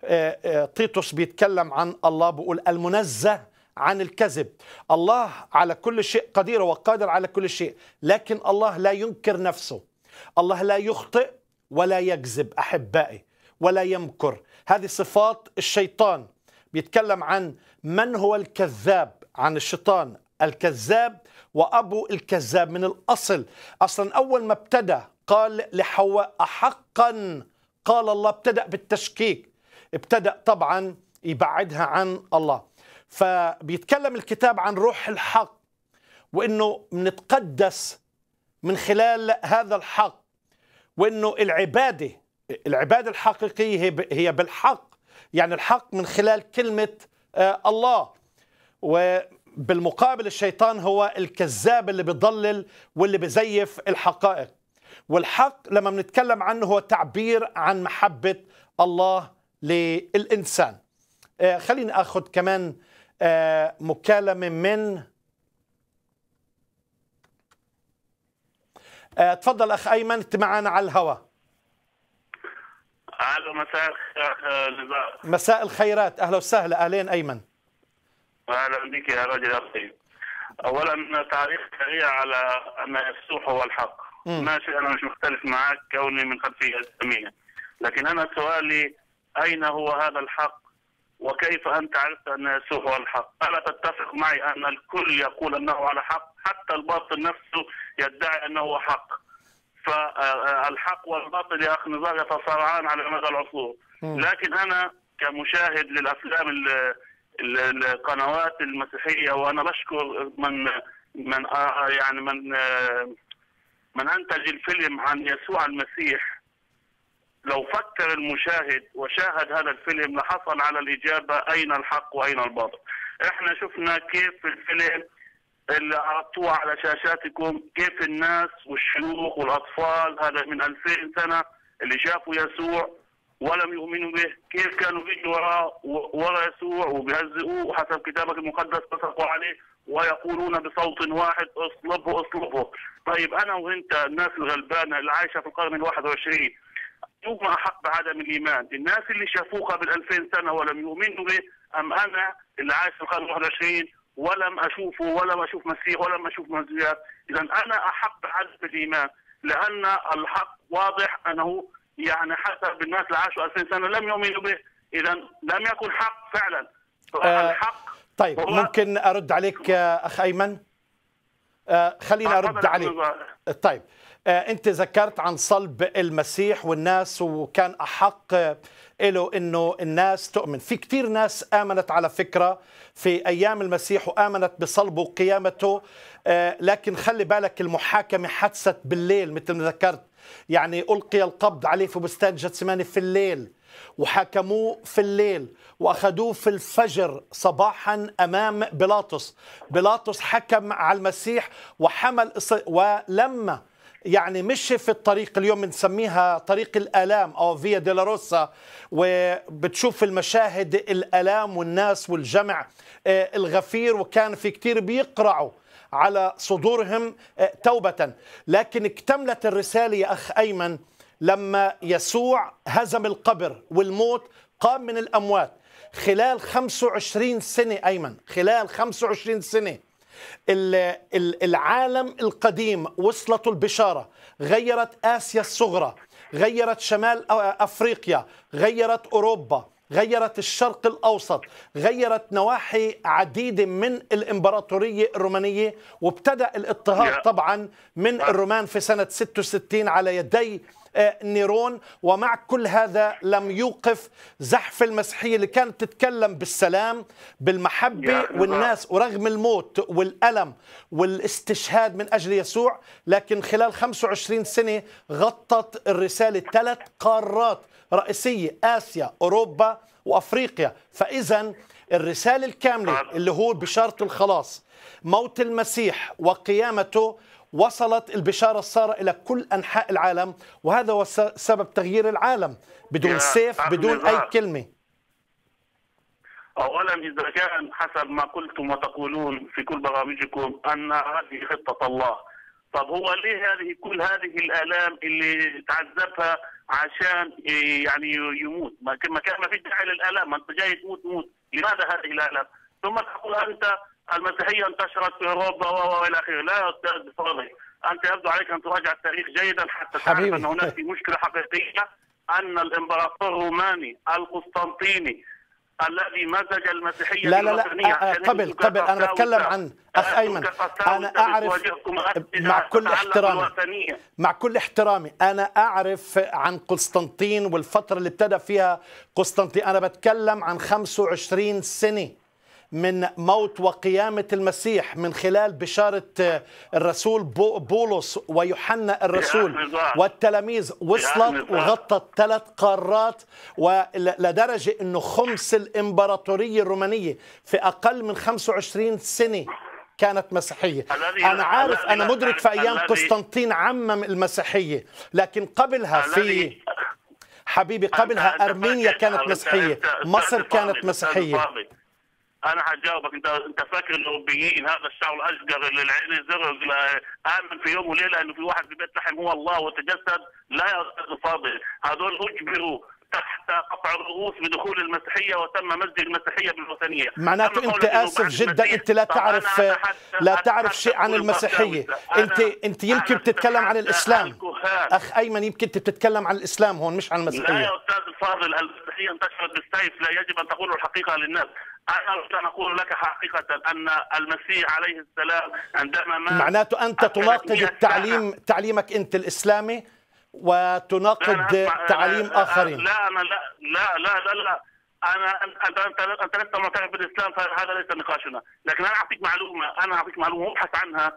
Speaker 1: آه، آه، تيتوس بيتكلم عن الله بيقول المنزه عن الكذب الله على كل شيء قدير وقادر على كل شيء لكن الله لا ينكر نفسه الله لا يخطئ ولا يكذب أحبائي ولا يمكر هذه صفات الشيطان بيتكلم عن من هو الكذاب عن الشيطان الكذاب وأبو الكذاب من الأصل أصلا أول ما ابتدى قال لحواء أحقا قال الله ابتدأ بالتشكيك ابتدأ طبعا يبعدها عن الله فبيتكلم الكتاب عن روح الحق وانه بنتقدس من خلال هذا الحق وانه العباده العباده الحقيقيه هي بالحق يعني الحق من خلال كلمه آه، الله وبالمقابل الشيطان هو الكذاب اللي بيضلل واللي بزيف الحقائق والحق لما بنتكلم عنه هو تعبير عن محبه الله للانسان آه، خليني اخذ كمان آه، مكالمه من آه، تفضل اخ ايمن انت معنا على الهواء اهلا مساء الخير
Speaker 4: آه،
Speaker 1: مساء الخيرات اهلا وسهلا اهلين ايمن
Speaker 4: اهلا بك يا رجل اخي اولا تعليق سريع على ان السوح هو الحق م. ماشي انا مش مختلف معك كوني من خلفيه اسلاميه لكن انا سؤالي اين هو هذا الحق وكيف أنت عرفت أن يسوع هو الحق ألا تتفق معي أن الكل يقول أنه على حق حتى الباطل نفسه يدعي أنه هو حق فالحق والباطل يا أخ نزار يتصارعان على مدى العصور لكن أنا كمشاهد للأفلام القنوات المسيحية وأنا بشكر من من آه، يعني من آه، من أنتج الفيلم عن يسوع المسيح لو فكر المشاهد وشاهد هذا الفيلم لحصل على الإجابة أين الحق وأين الباطل احنا شفنا كيف الفيلم اللي عرضتوه على شاشاتكم كيف الناس والشيوخ والأطفال هذا من 2000 سنة اللي شافوا يسوع ولم يؤمنوا به كيف كانوا بيجوا وراء وراء يسوع وبيهزئوه وحسب كتابك المقدس فسقوا عليه ويقولون بصوت واحد اصلبه اصلبه طيب انا وانت الناس الغلبانه اللي عايشه في القرن ال 21 يوم احق بعدم الايمان، الناس اللي شافوه قبل 2000 سنه ولم يؤمنوا به ام انا اللي عايش في القرن 21 ولم اشوفه ولم اشوف مسيح ولم اشوف مسيح، اذا انا احق بعدم الايمان لان الحق واضح انه يعني حسب الناس اللي عاشوا 2000 سنه لم يؤمنوا به، اذا لم يكن حق فعلا.
Speaker 1: أه الحق طيب ممكن ارد عليك آه، اخ ايمن؟ آه، خليني آه، ارد عليك. طيب آه، أنت ذكرت عن صلب المسيح والناس وكان أحق له أنه الناس تؤمن في كثير ناس آمنت على فكرة في أيام المسيح وآمنت بصلبه وقيامته آه، لكن خلي بالك المحاكمة حدثت بالليل مثل ما ذكرت يعني ألقي القبض عليه في بستان جتسماني في الليل وحاكموه في الليل واخذوه في الفجر صباحا امام بيلاطس بيلاطس حكم على المسيح وحمل ولما يعني مشي في الطريق اليوم بنسميها طريق الالام او فيا ديلاروسا وبتشوف المشاهد الالام والناس والجمع آه، الغفير وكان في كثير بيقرعوا على صدورهم آه، توبه لكن اكتملت الرساله يا اخ ايمن لما يسوع هزم القبر والموت قام من الاموات خلال 25 سنه ايمن خلال 25 سنه العالم القديم وصلته البشارة غيرت آسيا الصغرى غيرت شمال أفريقيا غيرت أوروبا غيرت الشرق الأوسط غيرت نواحي عديدة من الإمبراطورية الرومانية وابتدأ الاضطهاد طبعا من آه. الرومان في سنة 66 على يدي آه، نيرون ومع كل هذا لم يوقف زحف المسيحيه اللي كانت تتكلم بالسلام بالمحبه والناس ورغم الموت والالم والاستشهاد من اجل يسوع لكن خلال 25 سنه غطت الرساله ثلاث قارات رئيسيه اسيا اوروبا وافريقيا فاذا الرساله الكامله اللي هو بشاره الخلاص موت المسيح وقيامته وصلت البشارة السارة إلى كل أنحاء العالم وهذا هو سبب تغيير العالم بدون سيف بدون أي كلمة
Speaker 4: أولا إذا كان حسب ما قلتم وتقولون في كل برامجكم أن هذه خطة الله طب هو ليه هذه كل هذه الآلام اللي تعذبها عشان يعني يموت ما كان ما في داعي للآلام ما أنت جاي تموت موت لماذا هذه الآلام ثم تقول أنت المسيحيه انتشرت في اوروبا والى اخره لا يا استاذ فاضل انت يبدو عليك ان تراجع التاريخ جيدا حتى تعرف ان هناك في مشكله حقيقيه ان الامبراطور الروماني القسطنطيني الذي مزج المسيحيه لا لا لا آه، قبل قبل انا بتكلم عن
Speaker 1: اخ آه، ايمن انا اعرف مع كل احترامي مع كل احترامي انا اعرف عن قسطنطين والفتره اللي ابتدى فيها قسطنطين انا بتكلم عن 25 سنه من موت وقيامة المسيح من خلال بشارة آه، الرسول بولس ويوحنا الرسول والتلاميذ وصلت وغطت ثلاث قارات ولدرجة أنه خمس الإمبراطورية الرومانية في أقل من 25 سنة كانت مسيحية أنا عارف أنا مدرك في أيام قسطنطين عمم المسيحية لكن قبلها في حبيبي قبلها أرمينيا كانت مسيحية مصر كانت مسيحية
Speaker 4: انا حجاوبك انت انت فاكر الاوروبيين هذا الشعب الاشقر اللي العين الزرق امن في يوم وليله انه في واحد في بيت لحم هو الله وتجسد لا يا استاذ فاضل هذول اجبروا تحت قطع الرؤوس بدخول المسيحيه وتم مسجد المسيحيه بالوثنيه معناته انت اسف جدا
Speaker 1: انت لا تعرف لا تعرف شيء عن المسيحيه انت انت يمكن بتتكلم عن الاسلام اخ ايمن يمكن انت بتتكلم عن الاسلام هون مش عن المسيحيه لا يا
Speaker 4: استاذ فاضل المسيحيه انتشرت بالسيف لا يجب ان تقول الحقيقه للناس أنا أن أقول لك حقيقة أن المسيح عليه السلام عندما مات معناته أنت تناقض
Speaker 1: التعليم تعليمك أنت الإسلامي وتناقض آه، تعاليم آه، آخرين لا
Speaker 4: أنا لا لا لا لا, لا. انا انت انت أنت لست معترف بالاسلام فهذا ليس نقاشنا، لكن انا اعطيك معلومه، انا اعطيك معلومه ابحث عنها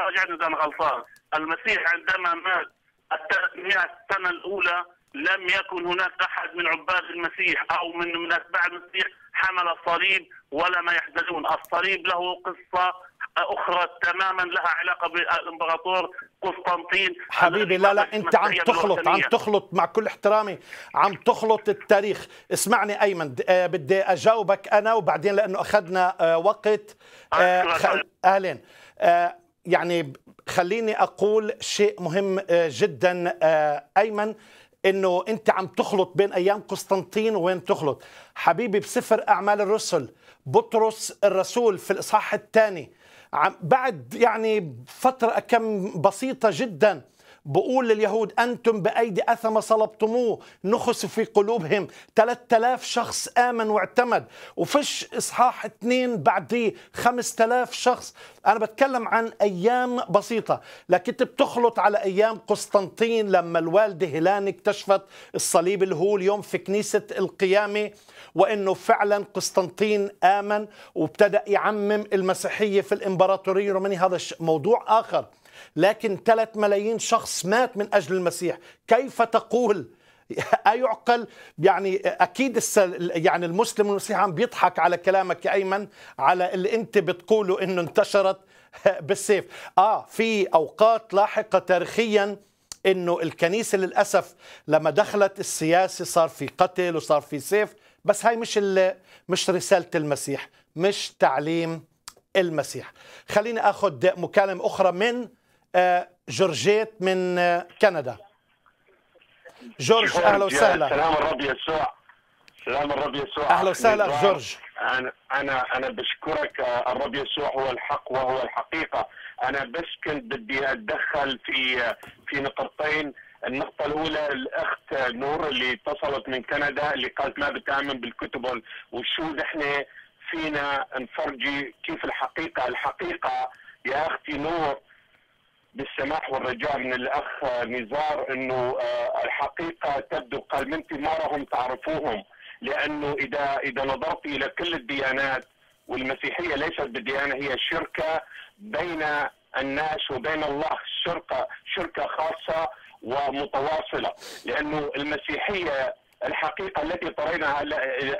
Speaker 4: راجعني اذا انا غلطان، المسيح عندما مات ال 300 سنه الاولى لم يكن هناك احد من عباد المسيح او من من اتباع المسيح حمل الصليب ولا ما يحزنون، الصليب له قصه اخرى تماما لها علاقه بالامبراطور قسطنطين حبيبي لا لا انت عم تخلط عم تخلط
Speaker 1: مع كل احترامي عم تخلط التاريخ اسمعني ايمن آه، بدي اجاوبك انا وبعدين لانه اخذنا آه، وقت اهلا آه، يعني خليني اقول شيء مهم جدا ايمن انه انت عم تخلط بين ايام قسطنطين وين تخلط حبيبي بسفر اعمال الرسل بطرس الرسول في الاصحاح الثاني بعد يعني فتره كم بسيطه جدا بقول لليهود أنتم بأيدي أثم صلبتموه نخس في قلوبهم 3000 شخص آمن واعتمد وفش إصحاح اثنين بعديه 5000 شخص أنا بتكلم عن أيام بسيطة لكن أنت بتخلط على أيام قسطنطين لما الوالدة هيلان اكتشفت الصليب اللي هو اليوم في كنيسة القيامة وأنه فعلا قسطنطين آمن وابتدأ يعمم المسيحية في الإمبراطورية الرومانية هذا موضوع آخر لكن 3 ملايين شخص مات من أجل المسيح كيف تقول أيعقل يعني أكيد يعني المسلم والمسيح عم بيضحك على كلامك يا أيمن على اللي أنت بتقوله أنه انتشرت بالسيف آه في أوقات لاحقة تاريخياً انه الكنيسه للاسف لما دخلت السياسه صار في قتل وصار في سيف بس هاي مش مش رساله المسيح مش تعليم المسيح خليني اخذ مكالمه اخرى من آه، جورجيت من آه، كندا جورج اهلا وسهلا سلام الرب يسوع
Speaker 5: سلام الرب يسوع اهلا وسهلا جورج انا انا انا بشكرك آه، الرب يسوع هو الحق وهو الحقيقه انا بس كنت بدي اتدخل في في نقطتين النقطة الأولى الأخت نور اللي اتصلت من كندا اللي قالت ما بتآمن بالكتب وشو نحن فينا نفرجي كيف الحقيقة الحقيقة يا أختي نور بالسماح والرجاء من الاخ نزار انه آه، الحقيقه تبدو قال من ثمارهم تعرفوهم لانه اذا اذا نظرت الى كل الديانات والمسيحيه ليست بالديانه هي شركه بين الناس وبين الله شركه شركه خاصه ومتواصله لانه المسيحيه الحقيقه التي طريناها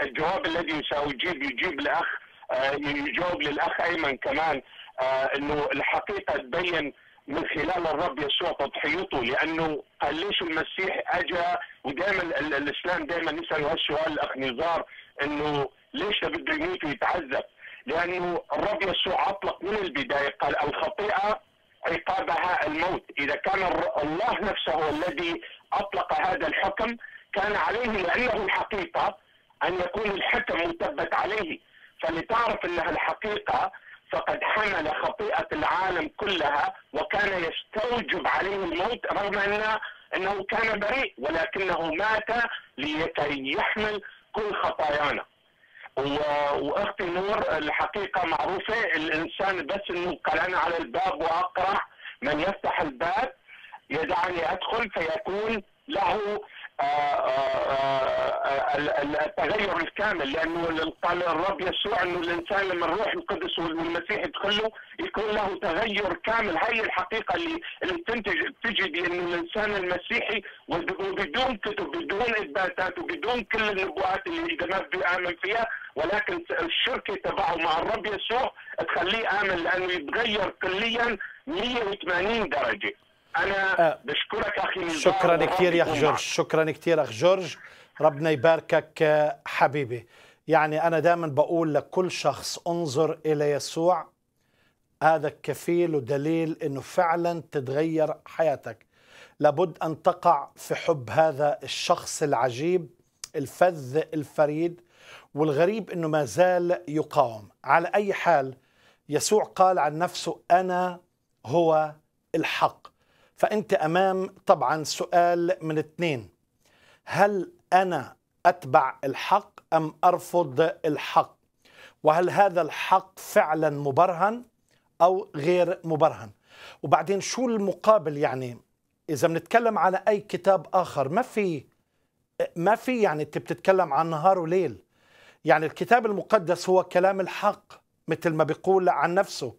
Speaker 5: الجواب الذي ساجيب يجيب الاخ آه، يجاوب للاخ ايمن كمان آه، انه الحقيقه تبين من خلال الرب يسوع تضحيته لانه قال ليش المسيح اجى ودائما الاسلام دائما يسال هالسؤال الاخ نزار انه ليش بده يموت ويتعذب؟ لانه الرب يسوع اطلق من البدايه قال الخطيئه عقابها الموت، اذا كان الله نفسه الذي اطلق هذا الحكم كان عليه لانه الحقيقه ان يكون الحكم مثبت عليه، فلتعرف انها الحقيقه فقد حمل خطيئة العالم كلها وكان يستوجب عليه الموت رغم أنه, أنه كان بريء ولكنه مات لكي يحمل كل خطايانا واختي نور الحقيقه معروفه الانسان بس انه قلعنا على الباب واقرع من يفتح الباب يدعني ادخل فيكون له آه، آه، آه، التغير الكامل لانه قال الرب يسوع انه الانسان لما الروح القدس والمسيح يدخل له يكون له تغير كامل هي الحقيقه اللي اللي بتنتج بتجي انه الانسان المسيحي وبدون كتب بدون اثباتات وبدون كل النبوات اللي الجماعه بيامن فيها ولكن الشركه تبعه مع الرب يسوع تخليه امن لانه يتغير كليا 180 درجه انا أه، بشكرك
Speaker 1: اخي شكرا كثير يا اخ جورج شكرا كثير اخ جورج ربنا يباركك حبيبي يعني انا دائما بقول لكل شخص انظر الى يسوع هذا كفيل ودليل انه فعلا تتغير حياتك لابد ان تقع في حب هذا الشخص العجيب الفذ الفريد والغريب انه ما زال يقاوم على اي حال يسوع قال عن نفسه انا هو الحق فأنت أمام طبعا سؤال من اثنين هل أنا أتبع الحق أم أرفض الحق وهل هذا الحق فعلا مبرهن أو غير مبرهن وبعدين شو المقابل يعني إذا بنتكلم على أي كتاب آخر ما في ما في يعني أنت بتتكلم عن نهار وليل يعني الكتاب المقدس هو كلام الحق مثل ما بيقول عن نفسه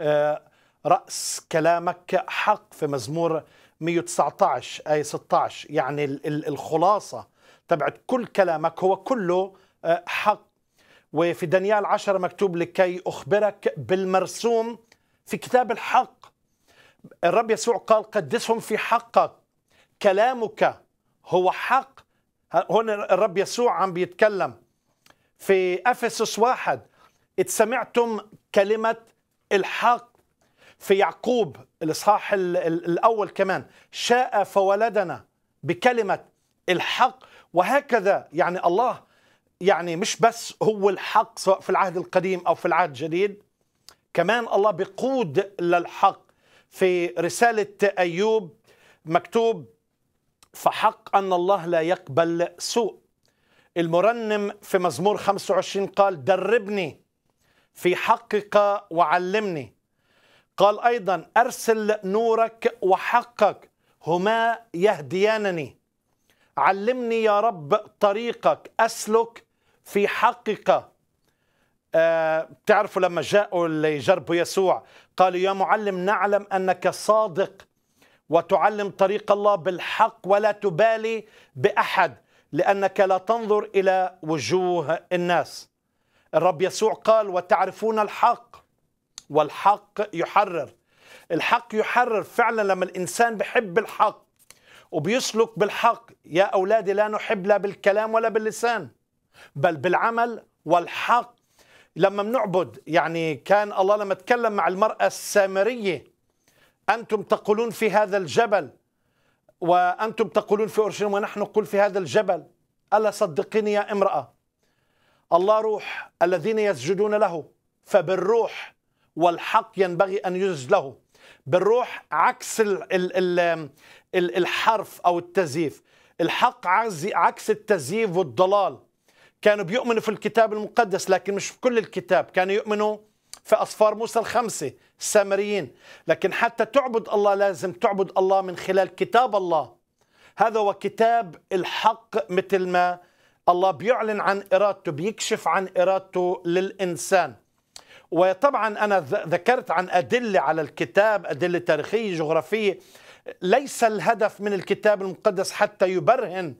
Speaker 1: آه رأس كلامك حق في مزمور 119 آية 16 يعني الخلاصة تبعت كل كلامك هو كله آه، حق وفي دانيال 10 مكتوب لكي أخبرك بالمرسوم في كتاب الحق الرب يسوع قال قدسهم في حقك كلامك هو حق هنا الرب يسوع عم بيتكلم في افسس واحد اتسمعتم كلمه الحق في يعقوب الإصحاح الأول كمان شاء فولدنا بكلمة الحق وهكذا يعني الله يعني مش بس هو الحق سواء في العهد القديم أو في العهد الجديد كمان الله بيقود للحق في رسالة أيوب مكتوب فحق أن الله لا يقبل سوء المرنم في مزمور 25 قال دربني في حقك وعلمني قال أيضا أرسل نورك وحقك هما يهديانني علمني يا رب طريقك أسلك في حقك أه تعرفوا لما جاءوا ليجربوا يسوع قالوا يا معلم نعلم أنك صادق وتعلم طريق الله بالحق ولا تبالي بأحد لأنك لا تنظر إلى وجوه الناس الرب يسوع قال وتعرفون الحق والحق يحرر الحق يحرر فعلا لما الإنسان بحب الحق وبيسلك بالحق يا أولادي لا نحب لا بالكلام ولا باللسان بل بالعمل والحق لما بنعبد يعني كان الله لما تكلم مع المرأة السامرية أنتم تقولون في هذا الجبل وأنتم تقولون في أورشليم ونحن نقول في هذا الجبل ألا صدقيني يا امرأة الله روح الذين يسجدون له فبالروح والحق ينبغي أن يزج له بالروح عكس الحرف أو التزييف الحق عكس التزييف والضلال كانوا بيؤمنوا في الكتاب المقدس لكن مش في كل الكتاب كانوا يؤمنوا في أصفار موسى الخمسة السامريين لكن حتى تعبد الله لازم تعبد الله من خلال كتاب الله هذا هو كتاب الحق مثل ما الله بيعلن عن إرادته بيكشف عن إرادته للإنسان وطبعا أنا ذكرت عن أدلة على الكتاب أدلة تاريخية جغرافية ليس الهدف من الكتاب المقدس حتى يبرهن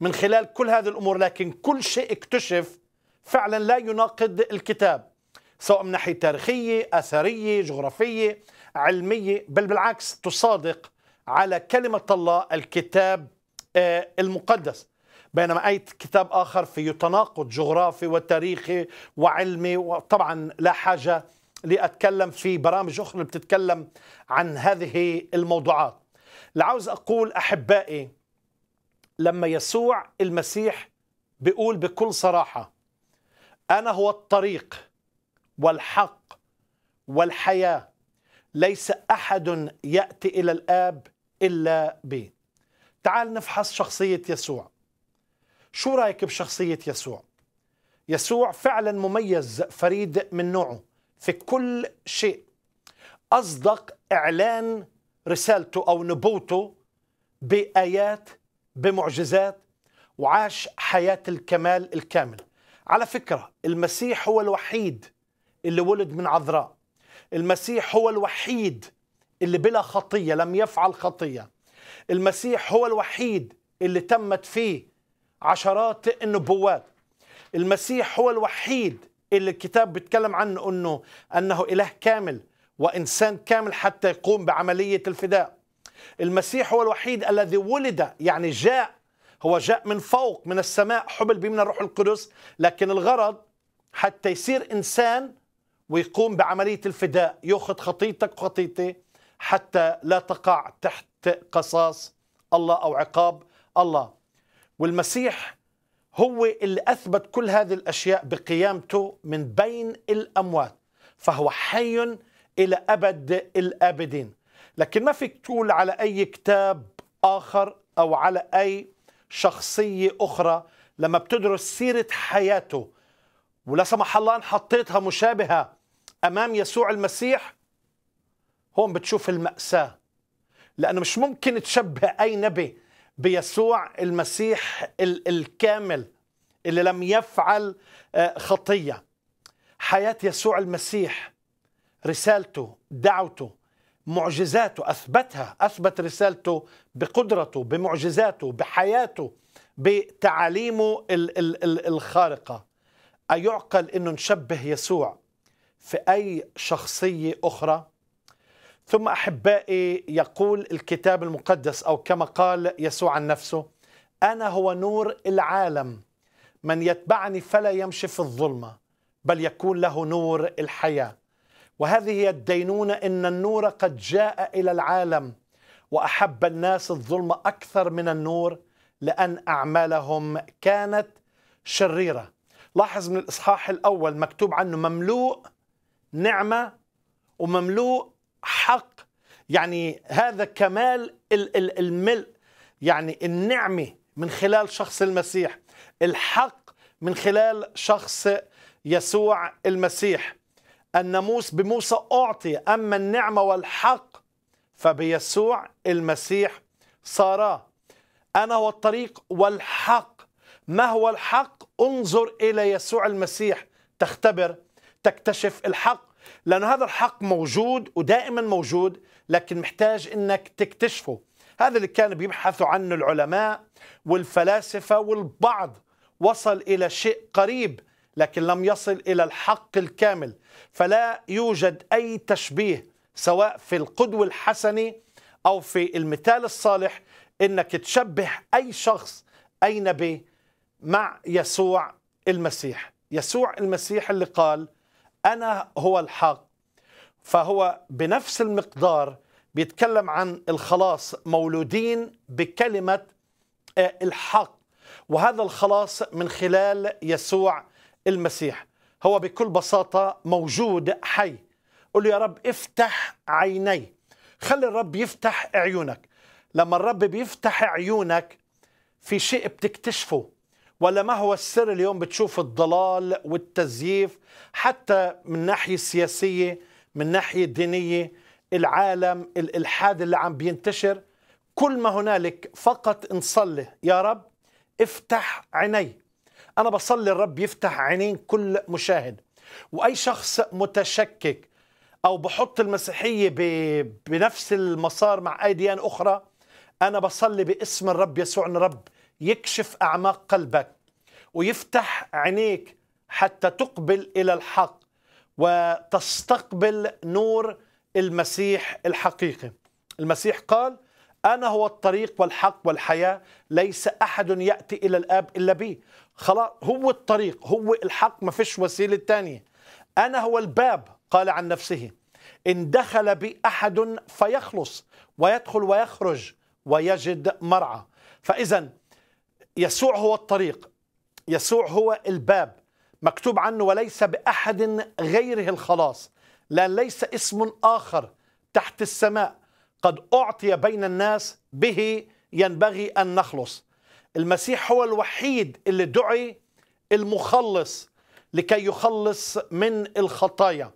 Speaker 1: من خلال كل هذه الأمور لكن كل شيء اكتشف فعلا لا يناقض الكتاب سواء من ناحية تاريخية أثرية جغرافية علمية بل بالعكس تصادق على كلمة الله الكتاب آه، المقدس بينما أي كتاب آخر فيه تناقض جغرافي وتاريخي وعلمي وطبعا لا حاجة لأتكلم في برامج أخرى بتتكلم عن هذه الموضوعات لعاوز أقول أحبائي لما يسوع المسيح بيقول بكل صراحة أنا هو الطريق والحق والحياة ليس أحد يأتي إلى الآب إلا بي تعال نفحص شخصية يسوع شو رايك بشخصيه يسوع يسوع فعلا مميز فريد من نوعه في كل شيء اصدق اعلان رسالته او نبوته بايات بمعجزات وعاش حياه الكمال الكامل على فكره المسيح هو الوحيد اللي ولد من عذراء المسيح هو الوحيد اللي بلا خطيه لم يفعل خطيه المسيح هو الوحيد اللي تمت فيه عشرات النبوات المسيح هو الوحيد اللي الكتاب بيتكلم عنه انه انه اله كامل وانسان كامل حتى يقوم بعمليه الفداء المسيح هو الوحيد الذي ولد يعني جاء هو جاء من فوق من السماء حبل به من الروح القدس لكن الغرض حتى يصير انسان ويقوم بعمليه الفداء ياخذ خطيتك وخطيتي حتى لا تقع تحت قصاص الله او عقاب الله والمسيح هو اللي أثبت كل هذه الأشياء بقيامته من بين الأموات فهو حي إلى أبد الآبدين لكن ما فيك تقول على أي كتاب آخر أو على أي شخصية أخرى لما بتدرس سيرة حياته ولا سمح الله ان حطيتها مشابهه امام يسوع المسيح هون بتشوف الماساه لانه مش ممكن تشبه اي نبي بيسوع المسيح الكامل اللي لم يفعل آه، خطيه حياه يسوع المسيح رسالته دعوته معجزاته اثبتها اثبت رسالته بقدرته بمعجزاته بحياته بتعاليمه الخارقه ايعقل انه نشبه يسوع في اي شخصيه اخرى ثم احبائي يقول الكتاب المقدس او كما قال يسوع عن نفسه انا هو نور العالم من يتبعني فلا يمشي في الظلمه بل يكون له نور الحياه وهذه هي الدينونه ان النور قد جاء الى العالم واحب الناس الظلمه اكثر من النور لان اعمالهم كانت شريره لاحظ من الاصحاح الاول مكتوب عنه مملوء نعمه ومملوء حق يعني هذا كمال الملء يعني النعمة من خلال شخص المسيح الحق من خلال شخص يسوع المسيح الناموس بموسى أعطي أما النعمة والحق فبيسوع المسيح صارا أنا هو الطريق والحق ما هو الحق انظر إلى يسوع المسيح تختبر تكتشف الحق لأن هذا الحق موجود ودائما موجود لكن محتاج أنك تكتشفه هذا اللي كان بيبحثوا عنه العلماء والفلاسفة والبعض وصل إلى شيء قريب لكن لم يصل إلى الحق الكامل فلا يوجد أي تشبيه سواء في القدوة الحسنة أو في المثال الصالح إنك تشبه أي شخص أي نبي مع يسوع المسيح يسوع المسيح اللي قال أنا هو الحق فهو بنفس المقدار بيتكلم عن الخلاص مولودين بكلمة آه، الحق وهذا الخلاص من خلال يسوع المسيح هو بكل بساطة موجود حي قل يا رب افتح عيني خلي الرب يفتح عيونك لما الرب بيفتح عيونك في شيء بتكتشفه ولا ما هو السر اليوم بتشوف الضلال والتزييف حتى من ناحية سياسية من ناحية دينية العالم الإلحاد اللي عم بينتشر كل ما هنالك فقط نصلي يا رب افتح عيني أنا بصلي الرب يفتح عينين كل مشاهد وأي شخص متشكك أو بحط المسيحية بنفس المسار مع أي ديان أخرى أنا بصلي باسم الرب يسوع الرب يكشف اعماق قلبك ويفتح عينيك حتى تقبل الى الحق وتستقبل نور المسيح الحقيقي المسيح قال انا هو الطريق والحق والحياه ليس احد ياتي الى الاب الا بي خلاص هو الطريق هو الحق ما فيش وسيله ثانيه انا هو الباب قال عن نفسه ان دخل بي احد فيخلص ويدخل ويخرج ويجد مرعى فاذا يسوع هو الطريق يسوع هو الباب مكتوب عنه وليس باحد غيره الخلاص لان ليس اسم اخر تحت السماء قد اعطي بين الناس به ينبغي ان نخلص المسيح هو الوحيد اللي دعي المخلص لكي يخلص من الخطايا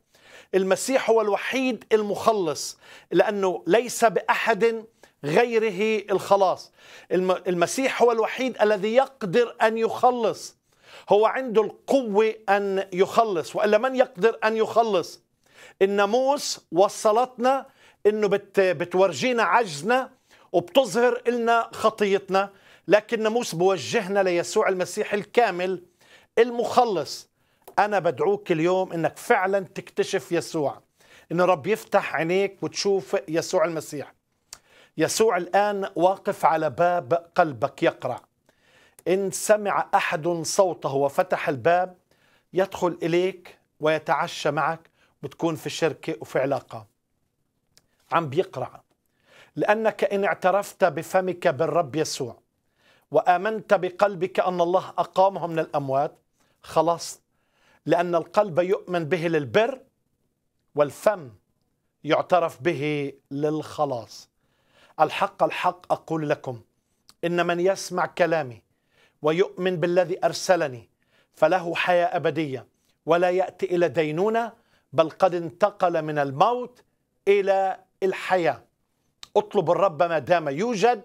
Speaker 1: المسيح هو الوحيد المخلص لانه ليس باحد غيره الخلاص المسيح هو الوحيد الذي يقدر أن يخلص هو عنده القوة أن يخلص وإلا من يقدر أن يخلص الناموس وصلتنا أنه بت بتورجينا عجزنا وبتظهر لنا خطيتنا لكن الناموس بوجهنا ليسوع المسيح الكامل المخلص أنا بدعوك اليوم أنك فعلا تكتشف يسوع أن رب يفتح عينيك وتشوف يسوع المسيح يسوع الآن واقف على باب قلبك يقرع إن سمع أحد صوته وفتح الباب يدخل إليك ويتعشى معك بتكون في شركة وفي علاقة عم بيقرع لأنك إن اعترفت بفمك بالرب يسوع وآمنت بقلبك أن الله أقامه من الأموات خلاص لأن القلب يؤمن به للبر والفم يعترف به للخلاص الحق الحق أقول لكم إن من يسمع كلامي ويؤمن بالذي أرسلني فله حياة أبدية ولا يأتي إلى دينونة بل قد انتقل من الموت إلى الحياة اطلب الرب ما دام يوجد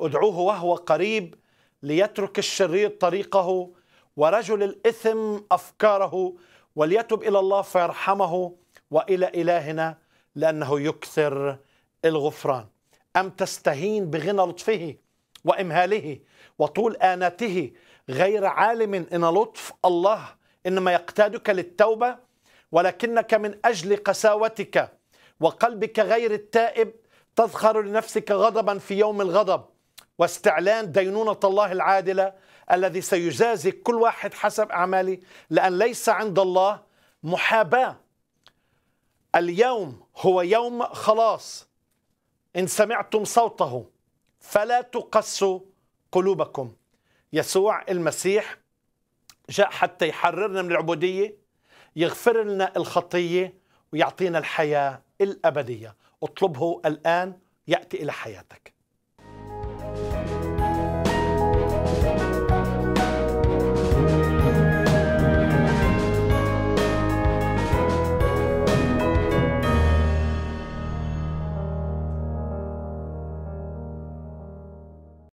Speaker 1: ادعوه وهو قريب ليترك الشرير طريقه ورجل الإثم أفكاره وليتب إلى الله فيرحمه وإلى إلهنا لأنه يكثر الغفران أم تستهين بغنى لطفه وإمهاله وطول آنته غير عالم إن لطف الله إنما يقتادك للتوبة ولكنك من أجل قساوتك وقلبك غير التائب تذخر لنفسك غضبا في يوم الغضب واستعلان دينونة الله العادلة الذي سيجازي كل واحد حسب أعماله لأن ليس عند الله محاباة اليوم هو يوم خلاص إن سمعتم صوته فلا تقسوا قلوبكم يسوع المسيح جاء حتى يحررنا من العبودية يغفر لنا الخطية ويعطينا الحياة الأبدية اطلبه الآن يأتي إلى حياتك